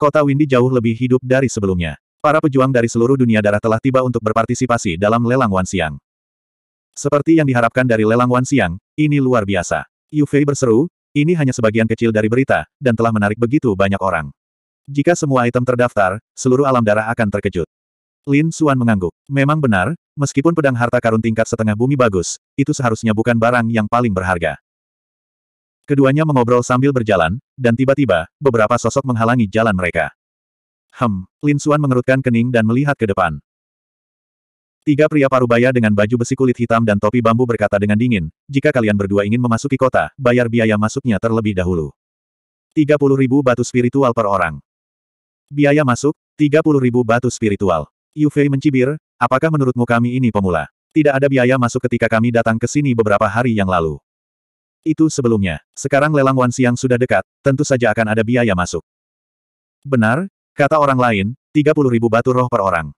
Kota Windy jauh lebih hidup dari sebelumnya. Para pejuang dari seluruh dunia darah telah tiba untuk berpartisipasi dalam lelang siang. Seperti yang diharapkan dari lelang siang, ini luar biasa. Yu Fei berseru, ini hanya sebagian kecil dari berita, dan telah menarik begitu banyak orang. Jika semua item terdaftar, seluruh alam darah akan terkejut. Lin Xuan mengangguk. Memang benar, meskipun pedang harta karun tingkat setengah bumi bagus, itu seharusnya bukan barang yang paling berharga. Keduanya mengobrol sambil berjalan, dan tiba-tiba, beberapa sosok menghalangi jalan mereka. Hem, Lin Xuan mengerutkan kening dan melihat ke depan. Tiga pria parubaya dengan baju besi kulit hitam dan topi bambu berkata dengan dingin, jika kalian berdua ingin memasuki kota, bayar biaya masuknya terlebih dahulu. 30 ribu batu spiritual per orang. Biaya masuk, 30 ribu batu spiritual. Yu Fei mencibir, apakah menurutmu kami ini pemula? Tidak ada biaya masuk ketika kami datang ke sini beberapa hari yang lalu. Itu sebelumnya. Sekarang lelang Wan Siang sudah dekat, tentu saja akan ada biaya masuk. Benar, Kata orang lain, 30 ribu batu roh per orang.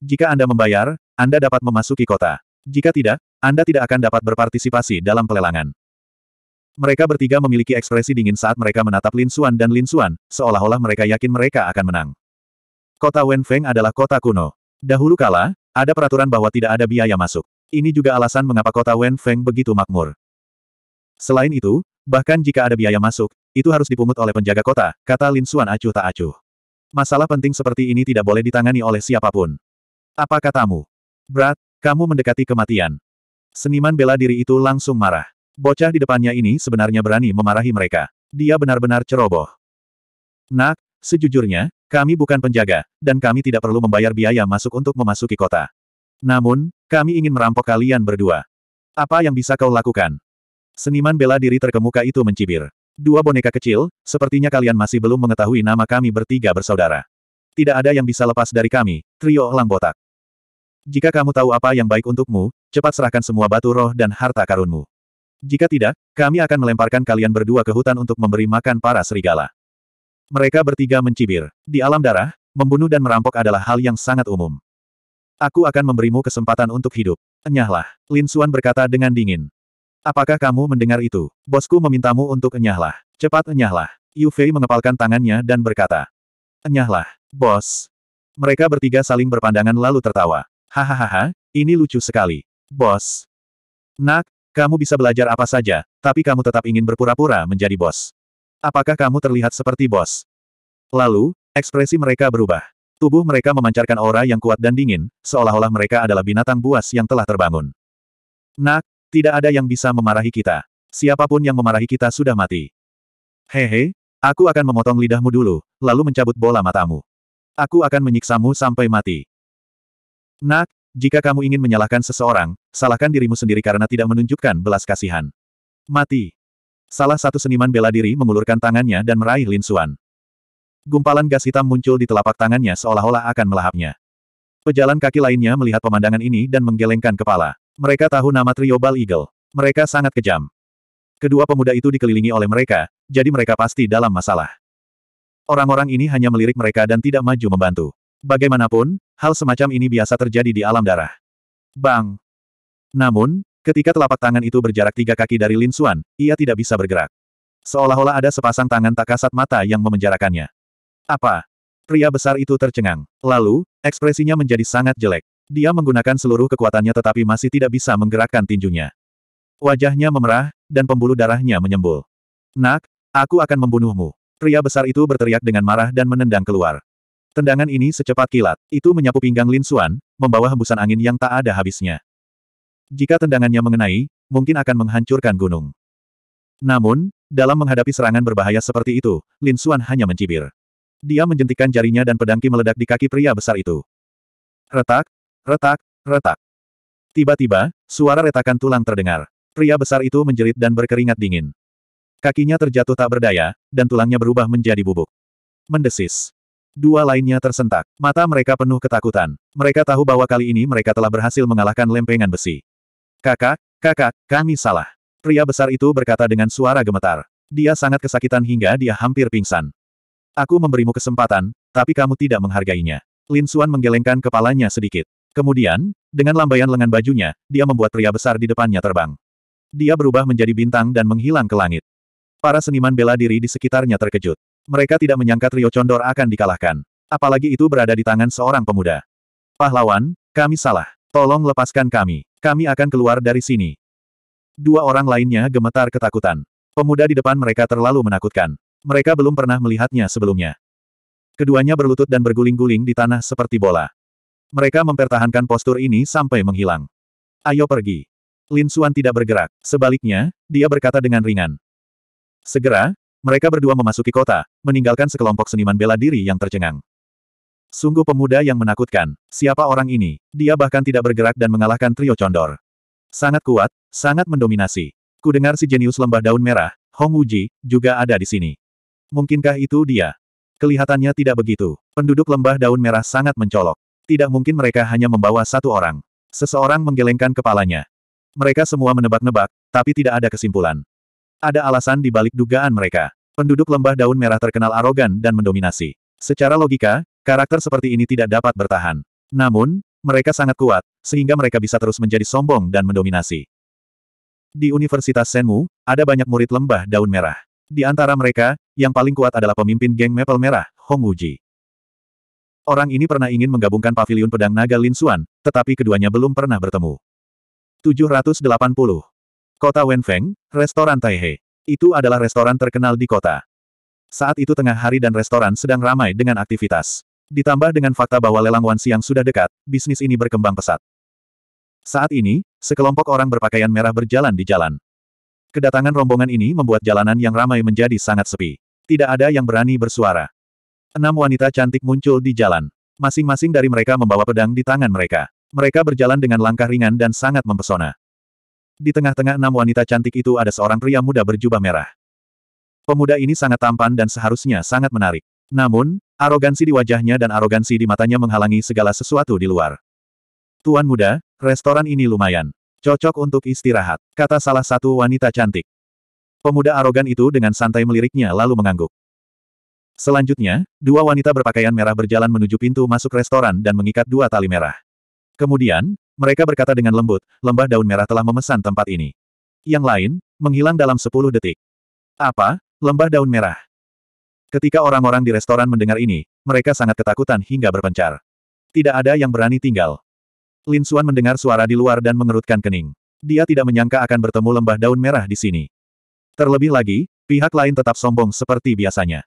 Jika Anda membayar, Anda dapat memasuki kota. Jika tidak, Anda tidak akan dapat berpartisipasi dalam pelelangan. Mereka bertiga memiliki ekspresi dingin saat mereka menatap Lin Suan dan Lin Suan, seolah-olah mereka yakin mereka akan menang. Kota Wenfeng adalah kota kuno. Dahulu kala, ada peraturan bahwa tidak ada biaya masuk. Ini juga alasan mengapa kota Wenfeng begitu makmur. Selain itu, bahkan jika ada biaya masuk, itu harus dipungut oleh penjaga kota, kata Lin Suan acuh tak acuh. Masalah penting seperti ini tidak boleh ditangani oleh siapapun. Apa katamu? Brad, kamu mendekati kematian. Seniman bela diri itu langsung marah. Bocah di depannya ini sebenarnya berani memarahi mereka. Dia benar-benar ceroboh. Nak, sejujurnya, kami bukan penjaga, dan kami tidak perlu membayar biaya masuk untuk memasuki kota. Namun, kami ingin merampok kalian berdua. Apa yang bisa kau lakukan? Seniman bela diri terkemuka itu mencibir. Dua boneka kecil, sepertinya kalian masih belum mengetahui nama kami bertiga bersaudara. Tidak ada yang bisa lepas dari kami, trio elang botak. Jika kamu tahu apa yang baik untukmu, cepat serahkan semua batu roh dan harta karunmu. Jika tidak, kami akan melemparkan kalian berdua ke hutan untuk memberi makan para serigala. Mereka bertiga mencibir. Di alam darah, membunuh dan merampok adalah hal yang sangat umum. Aku akan memberimu kesempatan untuk hidup. Enyahlah, Lin Suan berkata dengan dingin. Apakah kamu mendengar itu? Bosku memintamu untuk enyahlah. Cepat enyahlah. Yu Fei mengepalkan tangannya dan berkata. Enyahlah, bos. Mereka bertiga saling berpandangan lalu tertawa. Hahaha, ini lucu sekali. Bos. Nak, kamu bisa belajar apa saja, tapi kamu tetap ingin berpura-pura menjadi bos. Apakah kamu terlihat seperti bos? Lalu, ekspresi mereka berubah. Tubuh mereka memancarkan aura yang kuat dan dingin, seolah-olah mereka adalah binatang buas yang telah terbangun. Nak, tidak ada yang bisa memarahi kita. Siapapun yang memarahi kita sudah mati. Hehe, aku akan memotong lidahmu dulu, lalu mencabut bola matamu. Aku akan menyiksamu sampai mati. Nak, jika kamu ingin menyalahkan seseorang, salahkan dirimu sendiri karena tidak menunjukkan belas kasihan. Mati. Salah satu seniman bela diri mengulurkan tangannya dan meraih Lin Suan. Gumpalan gas hitam muncul di telapak tangannya seolah-olah akan melahapnya. Pejalan kaki lainnya melihat pemandangan ini dan menggelengkan kepala. Mereka tahu nama Triobal Eagle. Mereka sangat kejam. Kedua pemuda itu dikelilingi oleh mereka, jadi mereka pasti dalam masalah. Orang-orang ini hanya melirik mereka dan tidak maju membantu. Bagaimanapun, hal semacam ini biasa terjadi di alam darah. Bang! Namun, ketika telapak tangan itu berjarak tiga kaki dari Lin Xuan, ia tidak bisa bergerak. Seolah-olah ada sepasang tangan tak kasat mata yang memenjarakannya. Apa? Pria besar itu tercengang. Lalu, ekspresinya menjadi sangat jelek. Dia menggunakan seluruh kekuatannya tetapi masih tidak bisa menggerakkan tinjunya. Wajahnya memerah, dan pembuluh darahnya menyembul. Nak, aku akan membunuhmu. Pria besar itu berteriak dengan marah dan menendang keluar. Tendangan ini secepat kilat. Itu menyapu pinggang Lin Xuan, membawa hembusan angin yang tak ada habisnya. Jika tendangannya mengenai, mungkin akan menghancurkan gunung. Namun, dalam menghadapi serangan berbahaya seperti itu, Lin Xuan hanya mencibir. Dia menjentikan jarinya dan pedangki meledak di kaki pria besar itu. Retak, retak, retak. Tiba-tiba, suara retakan tulang terdengar. Pria besar itu menjerit dan berkeringat dingin. Kakinya terjatuh tak berdaya, dan tulangnya berubah menjadi bubuk. Mendesis. Dua lainnya tersentak. Mata mereka penuh ketakutan. Mereka tahu bahwa kali ini mereka telah berhasil mengalahkan lempengan besi. Kakak, kakak, kami salah. Pria besar itu berkata dengan suara gemetar. Dia sangat kesakitan hingga dia hampir pingsan. Aku memberimu kesempatan, tapi kamu tidak menghargainya. Lin Suan menggelengkan kepalanya sedikit. Kemudian, dengan lambaian lengan bajunya, dia membuat pria besar di depannya terbang. Dia berubah menjadi bintang dan menghilang ke langit. Para seniman bela diri di sekitarnya terkejut. Mereka tidak menyangka trio condor akan dikalahkan. Apalagi itu berada di tangan seorang pemuda. Pahlawan, kami salah. Tolong lepaskan kami. Kami akan keluar dari sini. Dua orang lainnya gemetar ketakutan. Pemuda di depan mereka terlalu menakutkan. Mereka belum pernah melihatnya sebelumnya. Keduanya berlutut dan berguling-guling di tanah seperti bola. Mereka mempertahankan postur ini sampai menghilang. Ayo pergi. Lin Xuan tidak bergerak. Sebaliknya, dia berkata dengan ringan. Segera, mereka berdua memasuki kota, meninggalkan sekelompok seniman bela diri yang tercengang. Sungguh pemuda yang menakutkan. Siapa orang ini? Dia bahkan tidak bergerak dan mengalahkan trio condor. Sangat kuat, sangat mendominasi. Kudengar si jenius lembah daun merah, Hong Wuji, juga ada di sini. Mungkinkah itu dia? Kelihatannya tidak begitu. Penduduk lembah daun merah sangat mencolok. Tidak mungkin mereka hanya membawa satu orang. Seseorang menggelengkan kepalanya. Mereka semua menebak-nebak, tapi tidak ada kesimpulan. Ada alasan di balik dugaan mereka. Penduduk lembah daun merah terkenal arogan dan mendominasi. Secara logika, karakter seperti ini tidak dapat bertahan. Namun, mereka sangat kuat, sehingga mereka bisa terus menjadi sombong dan mendominasi. Di Universitas Senmu, ada banyak murid lembah daun merah. Di antara mereka, yang paling kuat adalah pemimpin geng Maple Merah, Hong Wuji. Orang ini pernah ingin menggabungkan pavilion pedang naga Lin Xuan, tetapi keduanya belum pernah bertemu. 780. Kota Wenfeng, Restoran Taihe. Itu adalah restoran terkenal di kota. Saat itu tengah hari dan restoran sedang ramai dengan aktivitas. Ditambah dengan fakta bahwa lelang Wan siang sudah dekat, bisnis ini berkembang pesat. Saat ini, sekelompok orang berpakaian merah berjalan di jalan. Kedatangan rombongan ini membuat jalanan yang ramai menjadi sangat sepi. Tidak ada yang berani bersuara. Enam wanita cantik muncul di jalan. Masing-masing dari mereka membawa pedang di tangan mereka. Mereka berjalan dengan langkah ringan dan sangat mempesona. Di tengah-tengah enam wanita cantik itu ada seorang pria muda berjubah merah. Pemuda ini sangat tampan dan seharusnya sangat menarik. Namun, arogansi di wajahnya dan arogansi di matanya menghalangi segala sesuatu di luar. Tuan muda, restoran ini lumayan. Cocok untuk istirahat, kata salah satu wanita cantik. Pemuda arogan itu dengan santai meliriknya lalu mengangguk. Selanjutnya, dua wanita berpakaian merah berjalan menuju pintu masuk restoran dan mengikat dua tali merah. Kemudian, mereka berkata dengan lembut, lembah daun merah telah memesan tempat ini. Yang lain, menghilang dalam 10 detik. Apa? Lembah daun merah. Ketika orang-orang di restoran mendengar ini, mereka sangat ketakutan hingga berpencar. Tidak ada yang berani tinggal. Lin Suan mendengar suara di luar dan mengerutkan kening. Dia tidak menyangka akan bertemu lembah daun merah di sini. Terlebih lagi, pihak lain tetap sombong seperti biasanya.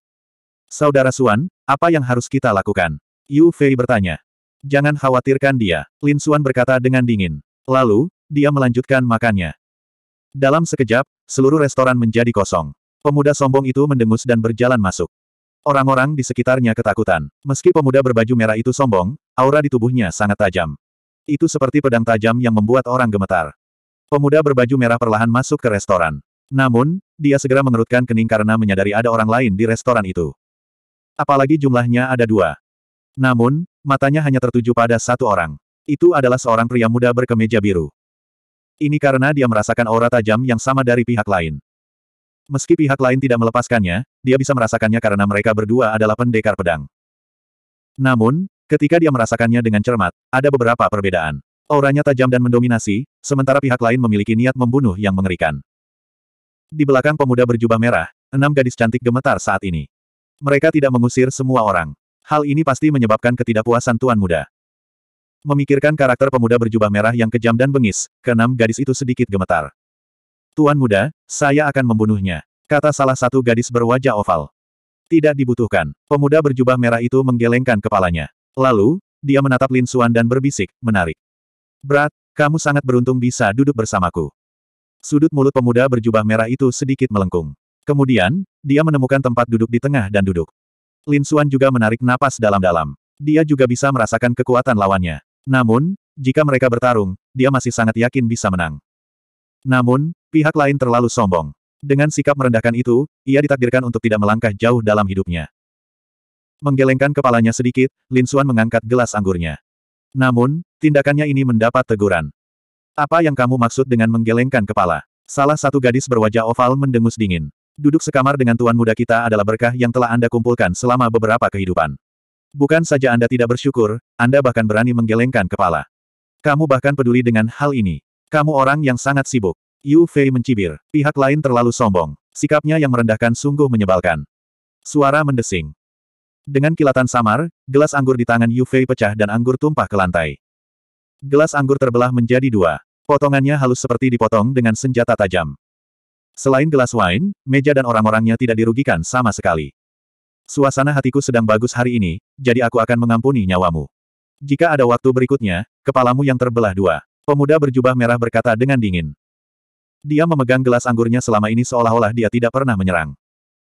Saudara Suan, apa yang harus kita lakukan? Yu Fei bertanya. Jangan khawatirkan dia, Lin Suan berkata dengan dingin. Lalu, dia melanjutkan makannya. Dalam sekejap, seluruh restoran menjadi kosong. Pemuda sombong itu mendengus dan berjalan masuk. Orang-orang di sekitarnya ketakutan. Meski pemuda berbaju merah itu sombong, aura di tubuhnya sangat tajam. Itu seperti pedang tajam yang membuat orang gemetar. Pemuda berbaju merah perlahan masuk ke restoran. Namun, dia segera mengerutkan kening karena menyadari ada orang lain di restoran itu. Apalagi jumlahnya ada dua. Namun, matanya hanya tertuju pada satu orang. Itu adalah seorang pria muda berkemeja biru. Ini karena dia merasakan aura tajam yang sama dari pihak lain. Meski pihak lain tidak melepaskannya, dia bisa merasakannya karena mereka berdua adalah pendekar pedang. Namun, Ketika dia merasakannya dengan cermat, ada beberapa perbedaan. Auranya tajam dan mendominasi, sementara pihak lain memiliki niat membunuh yang mengerikan. Di belakang pemuda berjubah merah, enam gadis cantik gemetar saat ini. Mereka tidak mengusir semua orang. Hal ini pasti menyebabkan ketidakpuasan tuan muda. Memikirkan karakter pemuda berjubah merah yang kejam dan bengis, keenam gadis itu sedikit gemetar. Tuan muda, saya akan membunuhnya, kata salah satu gadis berwajah oval. Tidak dibutuhkan. Pemuda berjubah merah itu menggelengkan kepalanya. Lalu, dia menatap Lin Suan dan berbisik, menarik. Berat, kamu sangat beruntung bisa duduk bersamaku. Sudut mulut pemuda berjubah merah itu sedikit melengkung. Kemudian, dia menemukan tempat duduk di tengah dan duduk. Lin Suan juga menarik napas dalam-dalam. Dia juga bisa merasakan kekuatan lawannya. Namun, jika mereka bertarung, dia masih sangat yakin bisa menang. Namun, pihak lain terlalu sombong. Dengan sikap merendahkan itu, ia ditakdirkan untuk tidak melangkah jauh dalam hidupnya. Menggelengkan kepalanya sedikit, Lin Xuan mengangkat gelas anggurnya. Namun, tindakannya ini mendapat teguran. Apa yang kamu maksud dengan menggelengkan kepala? Salah satu gadis berwajah oval mendengus dingin. Duduk sekamar dengan tuan muda kita adalah berkah yang telah Anda kumpulkan selama beberapa kehidupan. Bukan saja Anda tidak bersyukur, Anda bahkan berani menggelengkan kepala. Kamu bahkan peduli dengan hal ini. Kamu orang yang sangat sibuk. Yu Fei mencibir. Pihak lain terlalu sombong. Sikapnya yang merendahkan sungguh menyebalkan. Suara mendesing. Dengan kilatan samar, gelas anggur di tangan Yufei pecah dan anggur tumpah ke lantai. Gelas anggur terbelah menjadi dua. Potongannya halus seperti dipotong dengan senjata tajam. Selain gelas wine, meja dan orang-orangnya tidak dirugikan sama sekali. Suasana hatiku sedang bagus hari ini, jadi aku akan mengampuni nyawamu. Jika ada waktu berikutnya, kepalamu yang terbelah dua. Pemuda berjubah merah berkata dengan dingin. Dia memegang gelas anggurnya selama ini seolah-olah dia tidak pernah menyerang.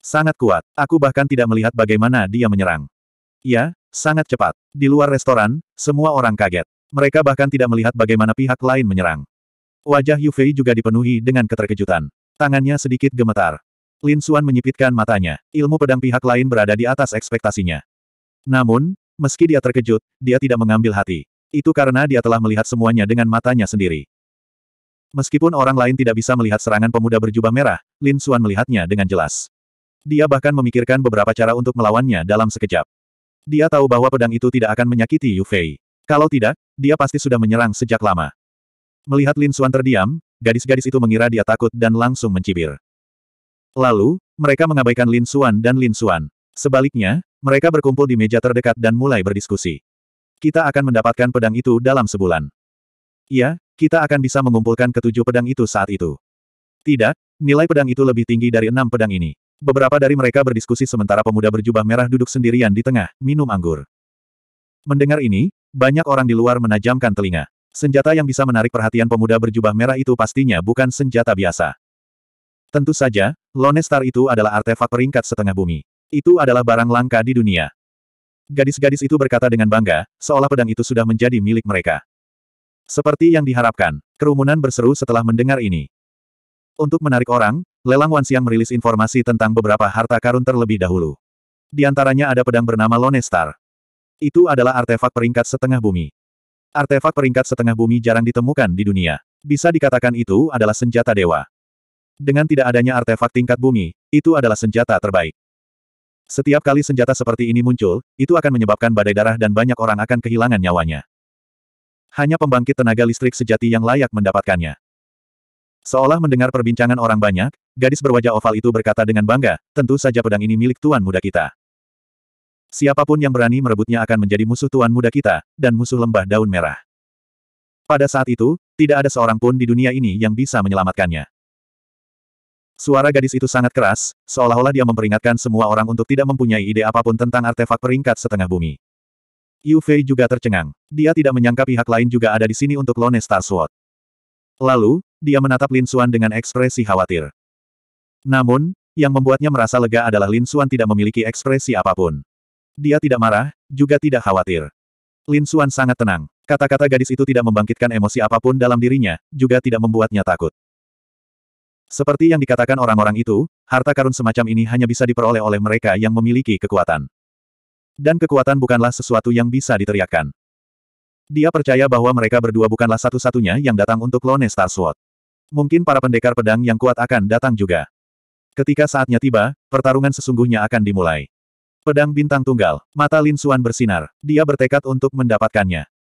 Sangat kuat. Aku bahkan tidak melihat bagaimana dia menyerang. Ya, sangat cepat. Di luar restoran, semua orang kaget. Mereka bahkan tidak melihat bagaimana pihak lain menyerang. Wajah Yufei juga dipenuhi dengan keterkejutan. Tangannya sedikit gemetar. Lin Xuan menyipitkan matanya. Ilmu pedang pihak lain berada di atas ekspektasinya. Namun, meski dia terkejut, dia tidak mengambil hati. Itu karena dia telah melihat semuanya dengan matanya sendiri. Meskipun orang lain tidak bisa melihat serangan pemuda berjubah merah, Lin Xuan melihatnya dengan jelas. Dia bahkan memikirkan beberapa cara untuk melawannya dalam sekejap. Dia tahu bahwa pedang itu tidak akan menyakiti Yu Fei. Kalau tidak, dia pasti sudah menyerang sejak lama. Melihat Lin Xuan terdiam, gadis-gadis itu mengira dia takut dan langsung mencibir. Lalu, mereka mengabaikan Lin Xuan dan Lin Xuan. Sebaliknya, mereka berkumpul di meja terdekat dan mulai berdiskusi. Kita akan mendapatkan pedang itu dalam sebulan. Iya, kita akan bisa mengumpulkan ketujuh pedang itu saat itu. Tidak, nilai pedang itu lebih tinggi dari enam pedang ini. Beberapa dari mereka berdiskusi sementara pemuda berjubah merah duduk sendirian di tengah, minum anggur. Mendengar ini, banyak orang di luar menajamkan telinga. Senjata yang bisa menarik perhatian pemuda berjubah merah itu pastinya bukan senjata biasa. Tentu saja, Lone Star itu adalah artefak peringkat setengah bumi. Itu adalah barang langka di dunia. Gadis-gadis itu berkata dengan bangga, seolah pedang itu sudah menjadi milik mereka. Seperti yang diharapkan, kerumunan berseru setelah mendengar ini. Untuk menarik orang, Lelang Wansiang merilis informasi tentang beberapa harta karun terlebih dahulu. Di antaranya ada pedang bernama Lone Star. Itu adalah artefak peringkat setengah bumi. Artefak peringkat setengah bumi jarang ditemukan di dunia. Bisa dikatakan itu adalah senjata dewa. Dengan tidak adanya artefak tingkat bumi, itu adalah senjata terbaik. Setiap kali senjata seperti ini muncul, itu akan menyebabkan badai darah dan banyak orang akan kehilangan nyawanya. Hanya pembangkit tenaga listrik sejati yang layak mendapatkannya. Seolah mendengar perbincangan orang banyak, gadis berwajah oval itu berkata dengan bangga, tentu saja pedang ini milik tuan muda kita. Siapapun yang berani merebutnya akan menjadi musuh tuan muda kita, dan musuh lembah daun merah. Pada saat itu, tidak ada seorang pun di dunia ini yang bisa menyelamatkannya. Suara gadis itu sangat keras, seolah-olah dia memperingatkan semua orang untuk tidak mempunyai ide apapun tentang artefak peringkat setengah bumi. Yu Fei juga tercengang. Dia tidak menyangka pihak lain juga ada di sini untuk Lone Star Sword. Lalu, dia menatap Lin Xuan dengan ekspresi khawatir. Namun, yang membuatnya merasa lega adalah Lin Xuan tidak memiliki ekspresi apapun. Dia tidak marah, juga tidak khawatir. Lin Xuan sangat tenang. Kata-kata gadis itu tidak membangkitkan emosi apapun dalam dirinya, juga tidak membuatnya takut. Seperti yang dikatakan orang-orang itu, harta karun semacam ini hanya bisa diperoleh oleh mereka yang memiliki kekuatan. Dan kekuatan bukanlah sesuatu yang bisa diteriakkan. Dia percaya bahwa mereka berdua bukanlah satu-satunya yang datang untuk Lone Star Sword. Mungkin para pendekar pedang yang kuat akan datang juga. Ketika saatnya tiba, pertarungan sesungguhnya akan dimulai. Pedang bintang tunggal, mata Lin Suan bersinar. Dia bertekad untuk mendapatkannya.